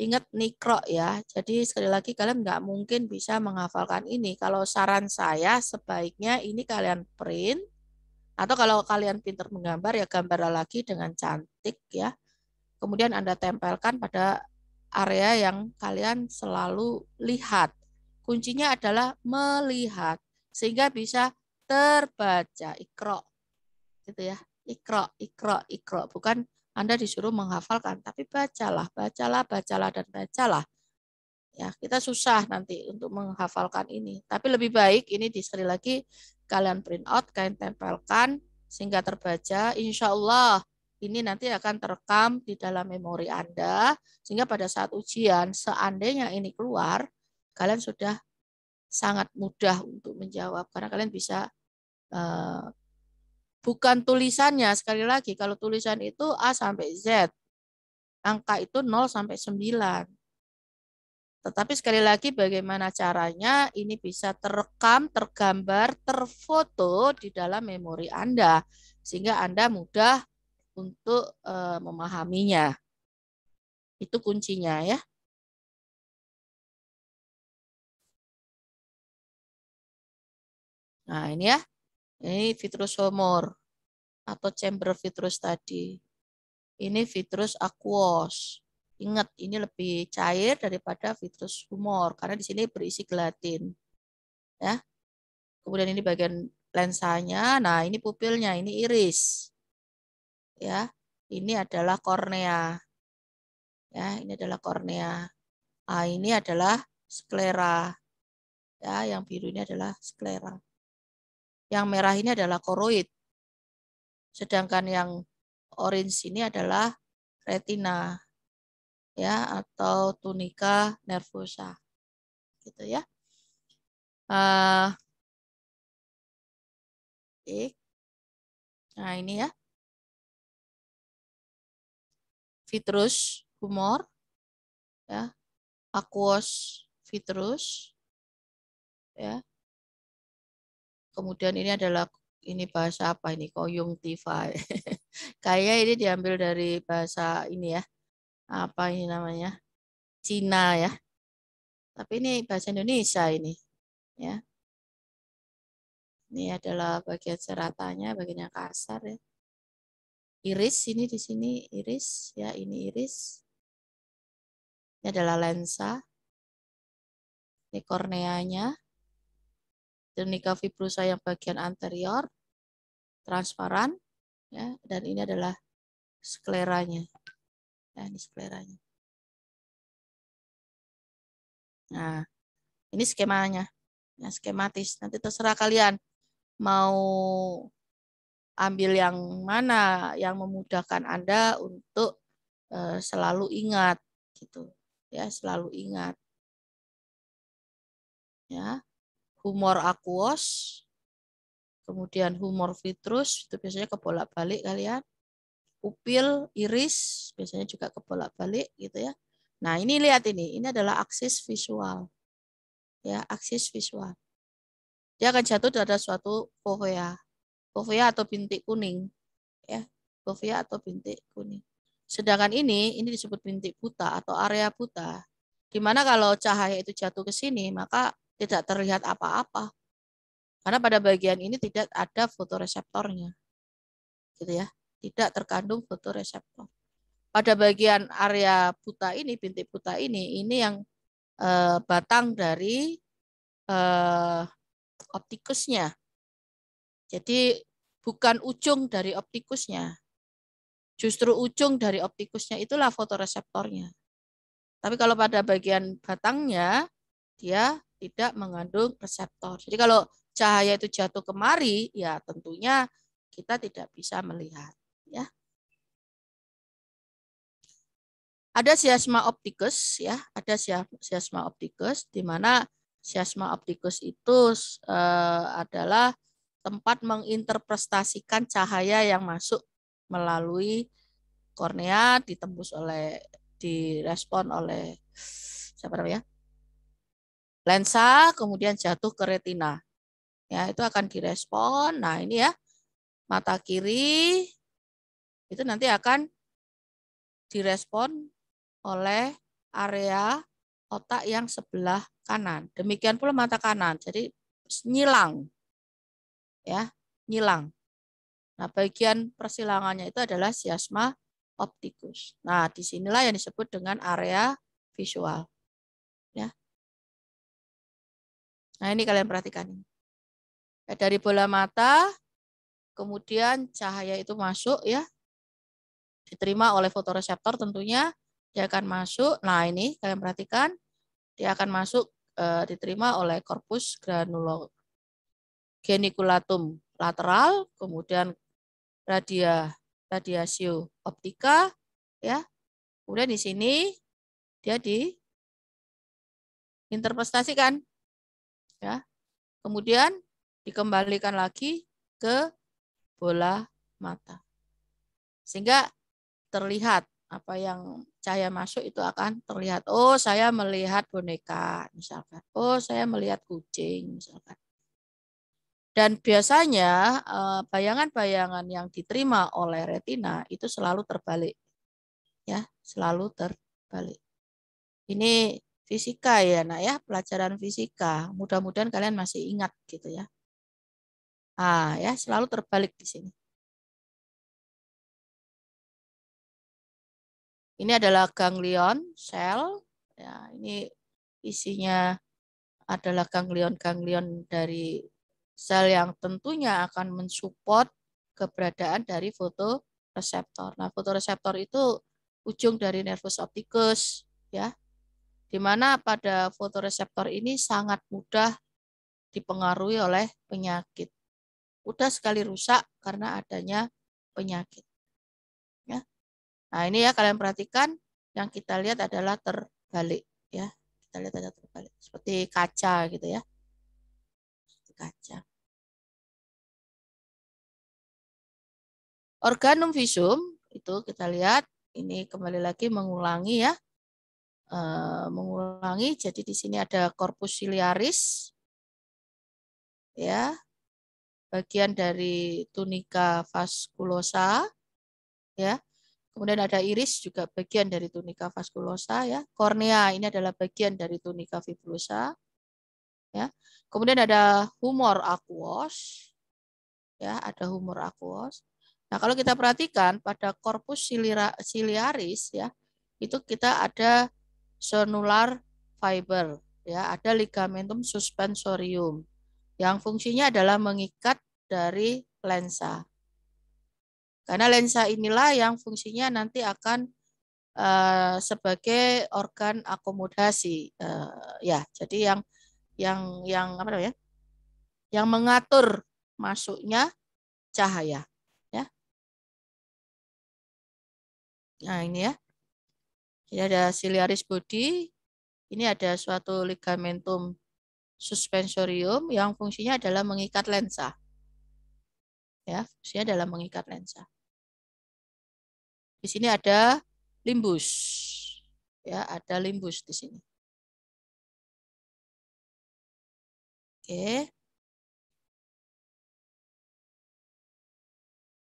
Ingat nikro ya. Jadi sekali lagi kalian nggak mungkin bisa menghafalkan ini. Kalau saran saya sebaiknya ini kalian print. Atau kalau kalian pinter menggambar ya gambar lagi dengan cantik ya kemudian Anda tempelkan pada area yang kalian selalu lihat. Kuncinya adalah melihat sehingga bisa terbaca ikro. Gitu ya. Ikro, ikro, ikro. Bukan Anda disuruh menghafalkan, tapi bacalah, bacalah, bacalah dan bacalah. Ya, kita susah nanti untuk menghafalkan ini. Tapi lebih baik ini sekali lagi kalian print out, kalian tempelkan sehingga terbaca. Insya Allah ini nanti akan terekam di dalam memori Anda, sehingga pada saat ujian, seandainya ini keluar, kalian sudah sangat mudah untuk menjawab, karena kalian bisa uh, bukan tulisannya, sekali lagi, kalau tulisan itu A sampai Z, angka itu 0 sampai 9. Tetapi sekali lagi bagaimana caranya ini bisa terekam, tergambar, terfoto di dalam memori Anda. Sehingga Anda mudah untuk uh, memahaminya. Itu kuncinya ya. Nah, ini ya. Ini vitrus humor atau chamber vitrus tadi. Ini vitrus aquos. Ingat, ini lebih cair daripada vitrus humor karena di sini berisi gelatin. Ya. Kemudian ini bagian lensanya. Nah, ini pupilnya, ini iris ya. Ini adalah kornea. Ya, ini adalah kornea. ah ini adalah sklera. Ya, yang biru ini adalah sklera. Yang merah ini adalah koroid. Sedangkan yang orange ini adalah retina ya atau tunika nervosa gitu ya uh, nah ini ya vitreous humor, ya, Aquos, vitreous, ya. Kemudian ini adalah ini bahasa apa ini Koyung Tifa. Kayaknya ini diambil dari bahasa ini ya. Apa ini namanya? Cina ya. Tapi ini bahasa Indonesia ini, ya. Ini adalah bagian seratanya, bagian yang kasar ya iris ini di sini iris ya ini iris ini adalah lensa ini korneanya tunika fibrosa yang bagian anterior transparan ya dan ini adalah skleranya ya ini skleranya nah ini skemanya ya, skematis nanti terserah kalian mau ambil yang mana yang memudahkan Anda untuk eh, selalu ingat gitu. Ya, selalu ingat. Ya. Humor aquos, kemudian humor vitrus itu biasanya kebolak-balik kalian. pupil iris biasanya juga kebolak-balik gitu ya. Nah, ini lihat ini, ini adalah aksis visual. Ya, aksis visual. Dia akan jatuh pada suatu ya Kofia atau bintik kuning. Ya, kofia atau bintik kuning. Sedangkan ini, ini disebut bintik buta atau area buta. Di mana kalau cahaya itu jatuh ke sini, maka tidak terlihat apa-apa. Karena pada bagian ini tidak ada fotoreseptornya. Gitu ya. Tidak terkandung fotoreseptor. Pada bagian area buta ini, bintik buta ini, ini yang eh, batang dari eh, optikusnya jadi bukan ujung dari optikusnya. Justru ujung dari optikusnya itulah fotoreseptornya. Tapi kalau pada bagian batangnya, dia tidak mengandung reseptor. Jadi kalau cahaya itu jatuh kemari, ya tentunya kita tidak bisa melihat. Ya. Ada siasma optikus, ya, ada siasma optikus, di mana siasma optikus itu uh, adalah tempat menginterpretasikan cahaya yang masuk melalui kornea ditembus oleh direspon oleh siapa namanya lensa kemudian jatuh ke retina ya itu akan direspon nah ini ya mata kiri itu nanti akan direspon oleh area otak yang sebelah kanan demikian pula mata kanan jadi nyilang ya, nyilang. Nah, bagian persilangannya itu adalah siasma optikus. Nah, disinilah yang disebut dengan area visual. Ya. Nah, ini kalian perhatikan. Ya, dari bola mata, kemudian cahaya itu masuk ya, diterima oleh fotoreseptor tentunya, dia akan masuk. Nah, ini kalian perhatikan, dia akan masuk e, diterima oleh korpus granulo, geniculatum lateral, kemudian radia radiasio optika ya. Kemudian di sini dia di interpretasikan ya. Kemudian dikembalikan lagi ke bola mata. Sehingga terlihat apa yang cahaya masuk itu akan terlihat. Oh, saya melihat boneka, misalkan. Oh, saya melihat kucing, misalkan. Dan biasanya eh, bayangan-bayangan yang diterima oleh retina itu selalu terbalik. Ya, selalu terbalik. Ini fisika ya, Nak ya, pelajaran fisika. Mudah-mudahan kalian masih ingat gitu ya. Ah, ya, selalu terbalik di sini. Ini adalah ganglion sel. Ya, ini isinya adalah ganglion-ganglion dari sel yang tentunya akan mensupport keberadaan dari fotoreseptor. Nah, fotoreseptor itu ujung dari nervus optikus, ya. Di mana pada fotoreseptor ini sangat mudah dipengaruhi oleh penyakit. Mudah sekali rusak karena adanya penyakit. Ya. Nah, ini ya kalian perhatikan yang kita lihat adalah terbalik ya. Kita lihat ada terbalik seperti kaca gitu ya. Seperti kaca. Organum visum itu kita lihat ini kembali lagi mengulangi ya. E, mengulangi jadi di sini ada corpus ciliaris ya. Bagian dari tunika vasculosa ya. Kemudian ada iris juga bagian dari tunika vasculosa ya. Kornea ini adalah bagian dari tunika fibrosa. Ya. Kemudian ada humor aquos. Ya, ada humor aquos. Nah, kalau kita perhatikan pada korpus ciliaris ya, itu kita ada sonular fiber ya, ada ligamentum suspensorium yang fungsinya adalah mengikat dari lensa. Karena lensa inilah yang fungsinya nanti akan uh, sebagai organ akomodasi uh, ya. Jadi yang yang yang apa namanya? yang mengatur masuknya cahaya. Nah, ini ya. Ini ada ciliaris body. Ini ada suatu ligamentum suspensorium yang fungsinya adalah mengikat lensa. Ya, fungsinya adalah mengikat lensa. Di sini ada limbus. Ya, ada limbus di sini. Oke.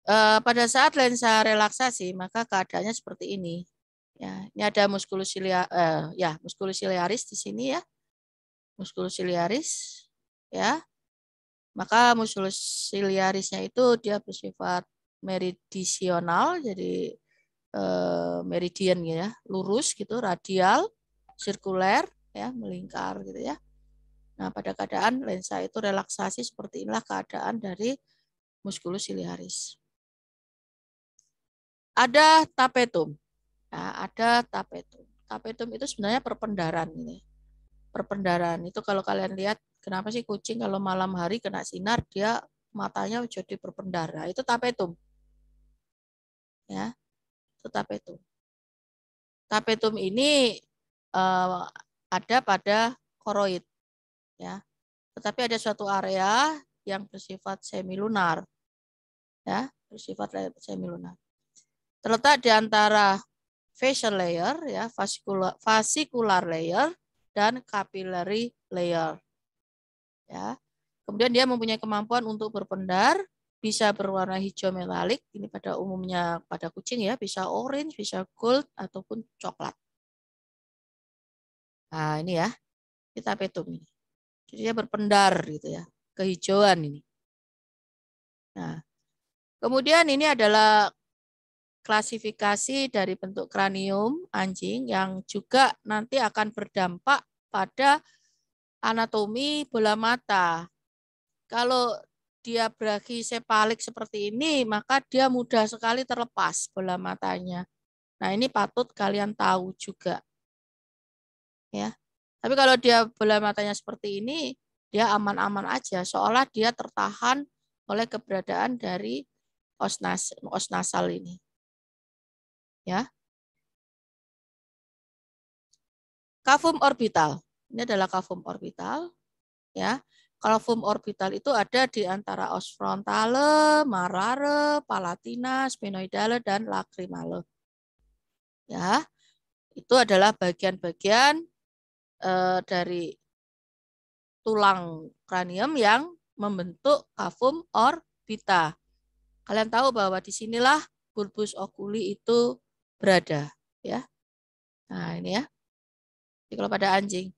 Eh, pada saat lensa relaksasi maka keadaannya seperti ini. Ya, ini ada musculus cilia, eh, ya musculus ciliaris di sini ya, musculus ciliaris, ya. Maka musculus ciliarisnya itu dia bersifat meridisional, jadi eh, meridian gitu ya, lurus gitu, radial, sirkuler, ya, melingkar gitu ya. Nah, pada keadaan lensa itu relaksasi seperti inilah keadaan dari musculus ciliaris ada tapetum. Ya, ada tapetum. Tapetum itu sebenarnya perpendaran ini. Perpendaran itu kalau kalian lihat kenapa sih kucing kalau malam hari kena sinar dia matanya jadi perpendara, nah, Itu tapetum. Ya. Itu tapetum. Tapetum ini eh, ada pada koroid ya. Tetapi ada suatu area yang bersifat semilunar. Ya, bersifat semilunar terletak di antara facial layer ya fascicular, fascicular layer dan capillary layer ya kemudian dia mempunyai kemampuan untuk berpendar bisa berwarna hijau metalik ini pada umumnya pada kucing ya bisa orange bisa gold ataupun coklat nah ini ya kita petum ini jadi dia berpendar gitu ya kehijauan ini nah Kemudian ini adalah klasifikasi dari bentuk kranium anjing yang juga nanti akan berdampak pada anatomi bola mata. Kalau dia beragi sepalik seperti ini, maka dia mudah sekali terlepas bola matanya. Nah, ini patut kalian tahu juga. Ya. Tapi kalau dia bola matanya seperti ini, dia aman-aman aja, seolah dia tertahan oleh keberadaan dari os, nas, ini ya. Kafum orbital. Ini adalah kafum orbital, ya. Kafum orbital itu ada di antara os frontale, marare, palatina, spinoidale dan lacrimale. Ya. Itu adalah bagian-bagian eh, dari tulang kranium yang membentuk kafum orbita. Kalian tahu bahwa disinilah bulbus oculi itu berada, ya. Nah, ini ya. Jadi kalau pada anjing.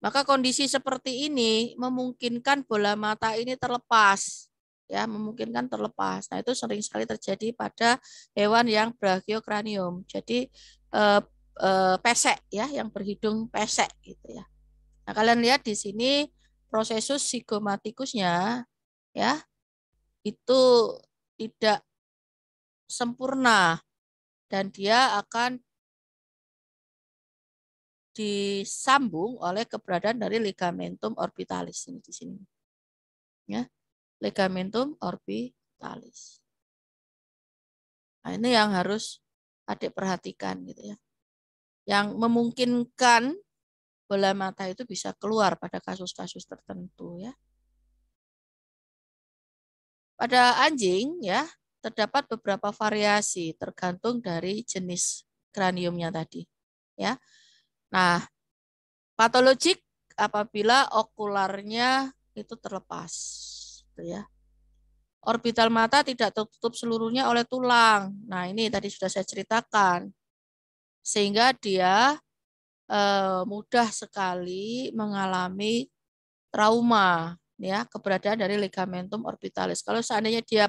Maka kondisi seperti ini memungkinkan bola mata ini terlepas, ya, memungkinkan terlepas. Nah, itu sering sekali terjadi pada hewan yang brachiokranium Jadi eh, eh, pesek ya, yang berhidung pesek gitu ya. Nah, kalian lihat di sini prosesus sigomatikusnya ya itu tidak sempurna dan dia akan disambung oleh keberadaan dari ligamentum orbitalis ini di sini. Ya. Ligamentum orbitalis. Nah, ini yang harus adik perhatikan gitu ya. Yang memungkinkan bola mata itu bisa keluar pada kasus-kasus tertentu ya. Pada anjing ya, terdapat beberapa variasi tergantung dari jenis kraniumnya tadi ya. Nah, patologik apabila okularnya itu terlepas gitu ya. Orbital mata tidak tertutup seluruhnya oleh tulang. Nah, ini tadi sudah saya ceritakan. Sehingga dia eh, mudah sekali mengalami trauma ya keberadaan dari ligamentum orbitalis. Kalau seandainya dia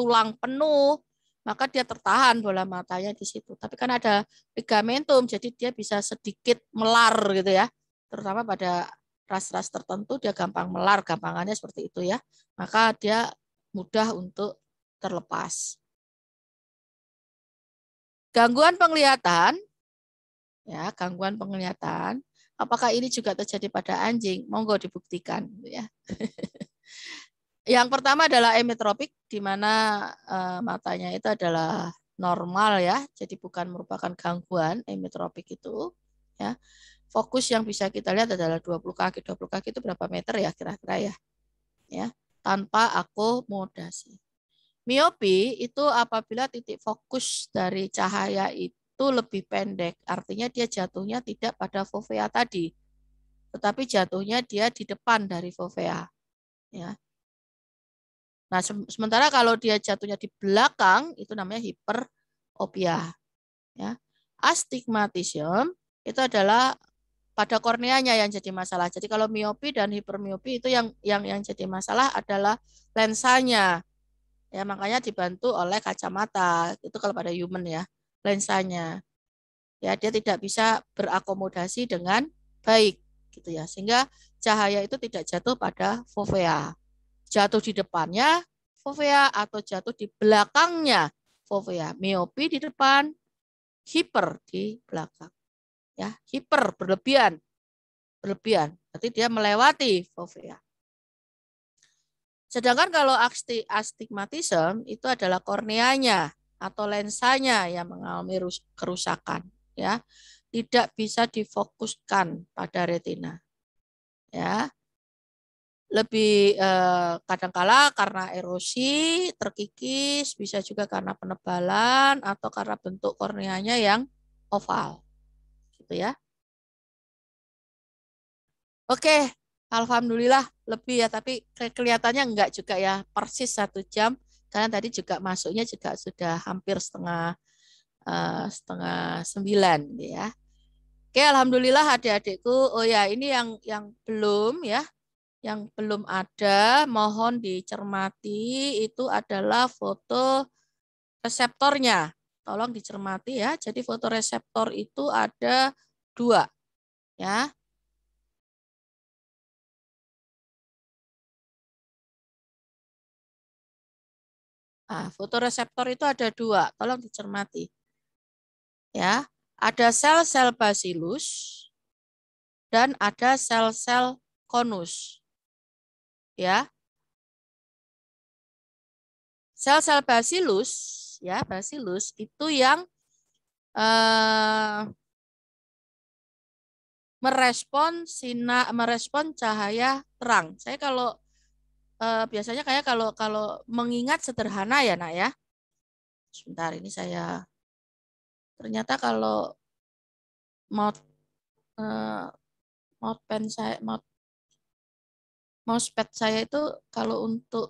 tulang penuh, maka dia tertahan bola matanya di situ. Tapi kan ada ligamentum, jadi dia bisa sedikit melar gitu ya. Terutama pada ras-ras tertentu dia gampang melar, gampangannya seperti itu ya. Maka dia mudah untuk terlepas. Gangguan penglihatan, ya gangguan penglihatan. Apakah ini juga terjadi pada anjing? Monggo dibuktikan, gitu ya. Yang pertama adalah emetropik, di mana uh, matanya itu adalah normal ya, jadi bukan merupakan gangguan emetropik itu. Ya, fokus yang bisa kita lihat adalah 20 kaki. 20 kaki itu berapa meter ya kira-kira ya? Ya, tanpa akomodasi. Miopi itu apabila titik fokus dari cahaya itu lebih pendek, artinya dia jatuhnya tidak pada fovea tadi, tetapi jatuhnya dia di depan dari fovea. Ya, Nah, sementara kalau dia jatuhnya di belakang itu namanya hiperopia. Ya. Astigmatism itu adalah pada korneanya yang jadi masalah. Jadi kalau miopi dan hipermiopi itu yang yang yang jadi masalah adalah lensanya. Ya, makanya dibantu oleh kacamata. Itu kalau pada human ya, lensanya. Ya, dia tidak bisa berakomodasi dengan baik gitu ya. Sehingga cahaya itu tidak jatuh pada fovea jatuh di depannya fovea atau jatuh di belakangnya fovea. Miopi di depan, hiper di belakang. Ya, hiper berlebihan. Berlebihan. Berarti dia melewati fovea. Sedangkan kalau astigmatism itu adalah korneanya atau lensanya yang mengalami kerusakan, ya. Tidak bisa difokuskan pada retina. Ya lebih kadang eh, kadangkala karena erosi terkikis bisa juga karena penebalan atau karena bentuk korneanya yang oval gitu ya oke alhamdulillah lebih ya tapi kelihatannya enggak juga ya persis satu jam karena tadi juga masuknya juga sudah hampir setengah eh, setengah sembilan gitu ya oke alhamdulillah adik-adikku oh ya ini yang yang belum ya yang belum ada mohon dicermati itu adalah foto reseptornya. Tolong dicermati ya. Jadi foto reseptor itu ada dua. Ya. Nah, reseptor itu ada dua. Tolong dicermati. Ya, ada sel-sel basilus dan ada sel-sel konus ya. Sel-sel basilus ya, basilus itu yang eh, merespon sinar merespon cahaya terang. Saya kalau eh, biasanya kayak kalau kalau mengingat sederhana ya, Nak ya. Sebentar ini saya ternyata kalau mau eh, mau pen saya mau mousepad saya itu kalau untuk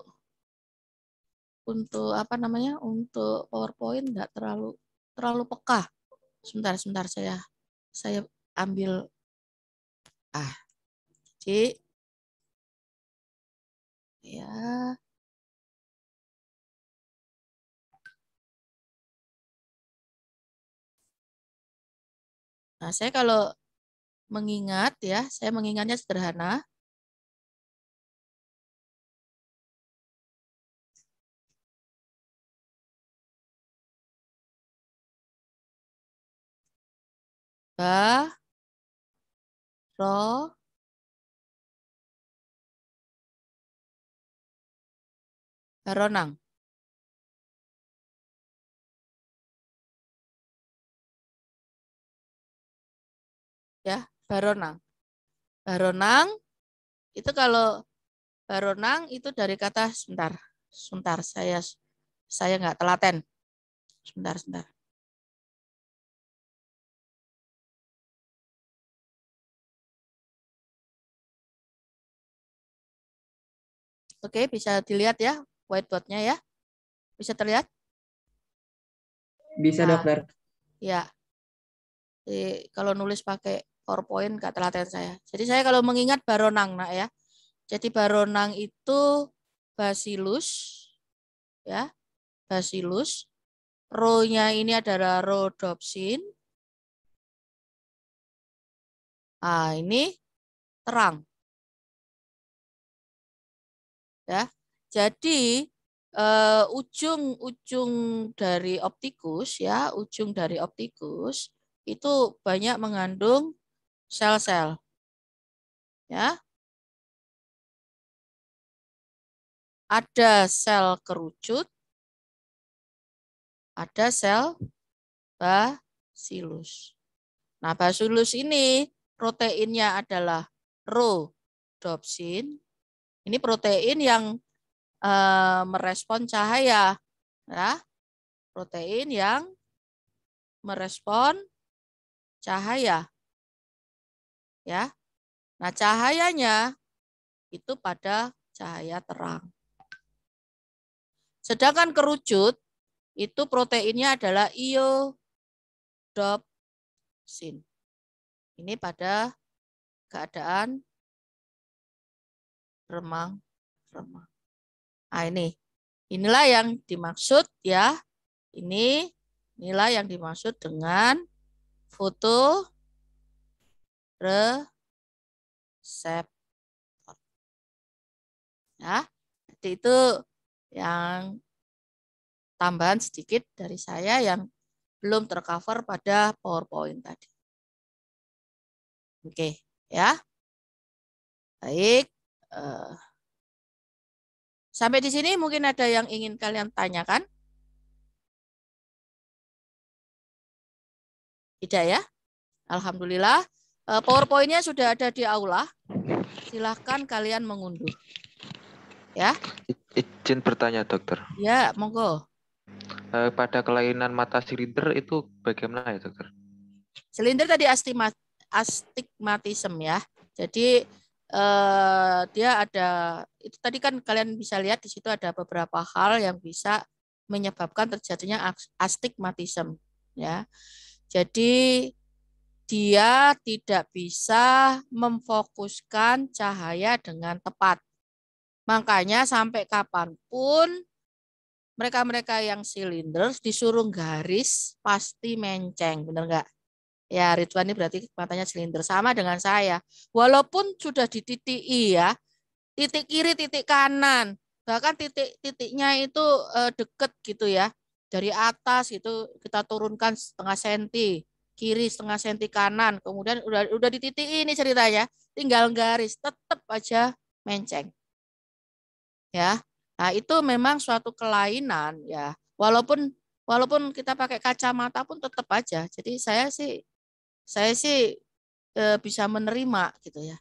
untuk apa namanya untuk PowerPoint nggak terlalu terlalu peka. Sebentar, sebentar saya saya ambil ah c ya Nah, saya kalau mengingat ya, saya mengingatnya sederhana. ba ro baronang ya baronang baronang itu kalau baronang itu dari kata sebentar sebentar saya saya nggak telaten sebentar sebentar Oke, bisa dilihat ya whiteboardnya ya. Bisa terlihat? Bisa, nah, dokter. Ya. Jadi, kalau nulis pakai PowerPoint nggak telaten ya, saya. Jadi saya kalau mengingat baronang, nak ya. Jadi baronang itu basilus, ya, basilus. Ro-nya ini adalah rhodopsin. Ah, ini terang. Ya. Jadi ujung-ujung eh, dari optikus ya, ujung dari optikus itu banyak mengandung sel-sel. Ya. Ada sel kerucut, ada sel basilus. Nah, basilus ini proteinnya adalah rhodopsin ini protein yang e, merespon cahaya, ya. Protein yang merespon cahaya. Ya. Nah, cahayanya itu pada cahaya terang. Sedangkan kerucut itu proteinnya adalah iodopsin. Ini pada keadaan remang remang. Nah, ini. Inilah yang dimaksud ya. Ini inilah yang dimaksud dengan foto reseptor. Ya, jadi itu yang tambahan sedikit dari saya yang belum tercover pada PowerPoint tadi. Oke, ya. Baik. Eh, sampai di sini mungkin ada yang ingin kalian tanyakan? Tidak ya? Alhamdulillah. PowerPointnya eh, PowerPoint-nya sudah ada di aula. Silahkan kalian mengunduh. Ya. Izin bertanya, Dokter. Ya, monggo. Eh, pada kelainan mata silinder itu bagaimana ya, Dokter? Silinder tadi astigmatism ya. Jadi Eh, dia ada itu tadi kan kalian bisa lihat di situ ada beberapa hal yang bisa menyebabkan terjadinya astigmatism ya. Jadi dia tidak bisa memfokuskan cahaya dengan tepat. Makanya sampai kapanpun mereka-mereka yang silinder disuruh garis pasti menceng, benar nggak? Ya, Ridwan ini berarti matanya silinder sama dengan saya. Walaupun sudah di titik I ya, titik kiri, titik kanan, bahkan titik-titiknya itu eh, deket gitu ya. Dari atas itu kita turunkan setengah senti, kiri setengah senti kanan, kemudian udah udah di I ini ceritanya, tinggal garis, tetap aja menceng. Ya. Nah, itu memang suatu kelainan ya. Walaupun walaupun kita pakai kacamata pun tetap aja. Jadi saya sih saya sih e, bisa menerima gitu ya.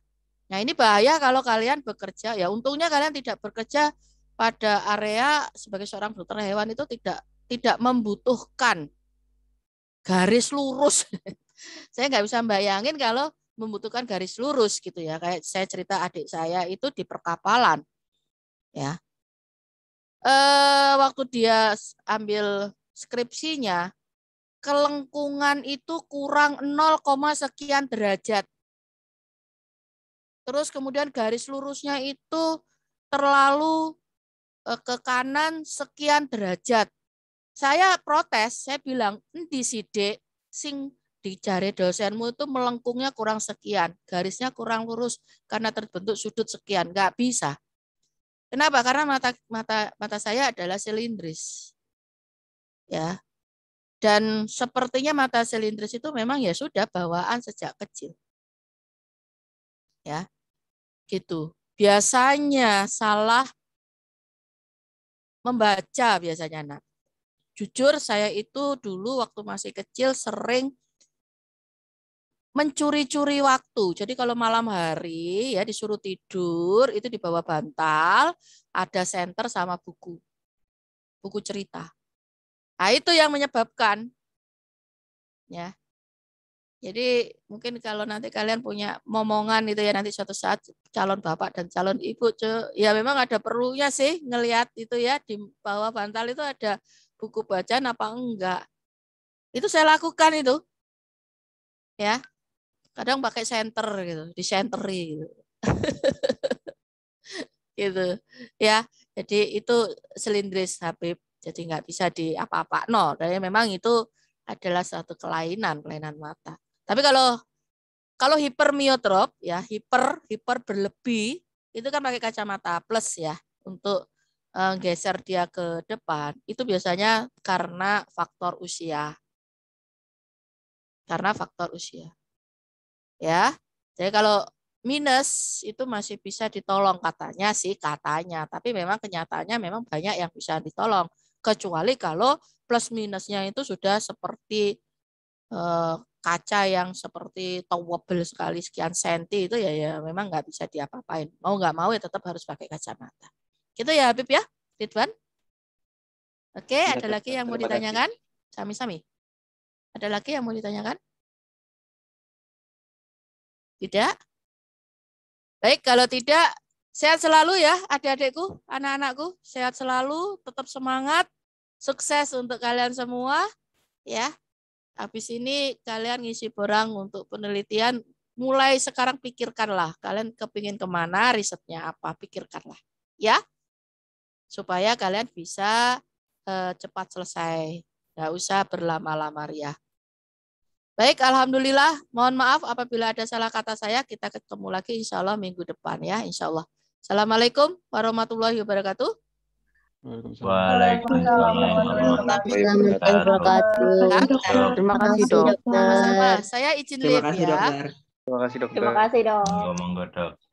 Nah ini bahaya kalau kalian bekerja ya untungnya kalian tidak bekerja pada area sebagai seorang dokter hewan itu tidak tidak membutuhkan garis lurus. saya nggak bisa bayangin kalau membutuhkan garis lurus gitu ya. Kayak saya cerita adik saya itu di perkapalan. Ya. Eh waktu dia ambil skripsinya kelengkungan itu kurang 0, sekian derajat. Terus kemudian garis lurusnya itu terlalu eh, ke kanan sekian derajat. Saya protes, saya bilang, di sidik, sing dicari dosenmu itu melengkungnya kurang sekian, garisnya kurang lurus karena terbentuk sudut sekian. Nggak bisa. Kenapa? Karena mata mata mata saya adalah silindris. Ya. Dan sepertinya mata silindris itu memang ya sudah bawaan sejak kecil. Ya. Gitu. Biasanya salah membaca biasanya anak. Jujur saya itu dulu waktu masih kecil sering mencuri-curi waktu. Jadi kalau malam hari ya disuruh tidur itu di bawah bantal ada senter sama buku. Buku cerita. Nah, itu yang menyebabkan. Ya. Jadi mungkin kalau nanti kalian punya momongan itu ya nanti suatu saat calon bapak dan calon ibu ya memang ada perlunya sih ngelihat itu ya di bawah bantal itu ada buku bacaan apa enggak. Itu saya lakukan itu. Ya. Kadang pakai senter gitu, di senteri gitu. gitu. Ya. Jadi itu silindris Habib. Jadi nggak bisa di apa-apa. No, dari memang itu adalah satu kelainan, kelainan mata. Tapi kalau kalau hipermiotrop ya hiper hiper berlebih itu kan pakai kacamata plus ya untuk eh, geser dia ke depan itu biasanya karena faktor usia karena faktor usia ya jadi kalau minus itu masih bisa ditolong katanya sih katanya tapi memang kenyataannya memang banyak yang bisa ditolong kecuali kalau plus minusnya itu sudah seperti eh, kaca yang seperti towable sekali sekian senti itu ya, ya memang nggak bisa diapa-apain. Mau nggak mau ya tetap harus pakai kacamata. Gitu ya Habib ya, Ridwan. Oke, ya, ada lagi yang mau ditanyakan? Sami-sami. Ada lagi yang mau ditanyakan? Tidak? Baik, kalau tidak Sehat selalu ya adik-adikku, anak-anakku. Sehat selalu, tetap semangat, sukses untuk kalian semua. Ya, habis ini kalian ngisi barang untuk penelitian. Mulai sekarang pikirkanlah, kalian kepingin kemana, risetnya apa, pikirkanlah. Ya, supaya kalian bisa eh, cepat selesai. Nggak usah berlama-lama ya. Baik, Alhamdulillah. Mohon maaf apabila ada salah kata saya. Kita ketemu lagi insya Allah minggu depan ya. Insya Allah. Assalamualaikum warahmatullahi wabarakatuh. Waalaikumsalam wabarakatuh. Terima kasih dokter. Sama-sama. Saya izin lihat ya. Terima kasih dokter. Terima kasih dok. Terima kasih dok.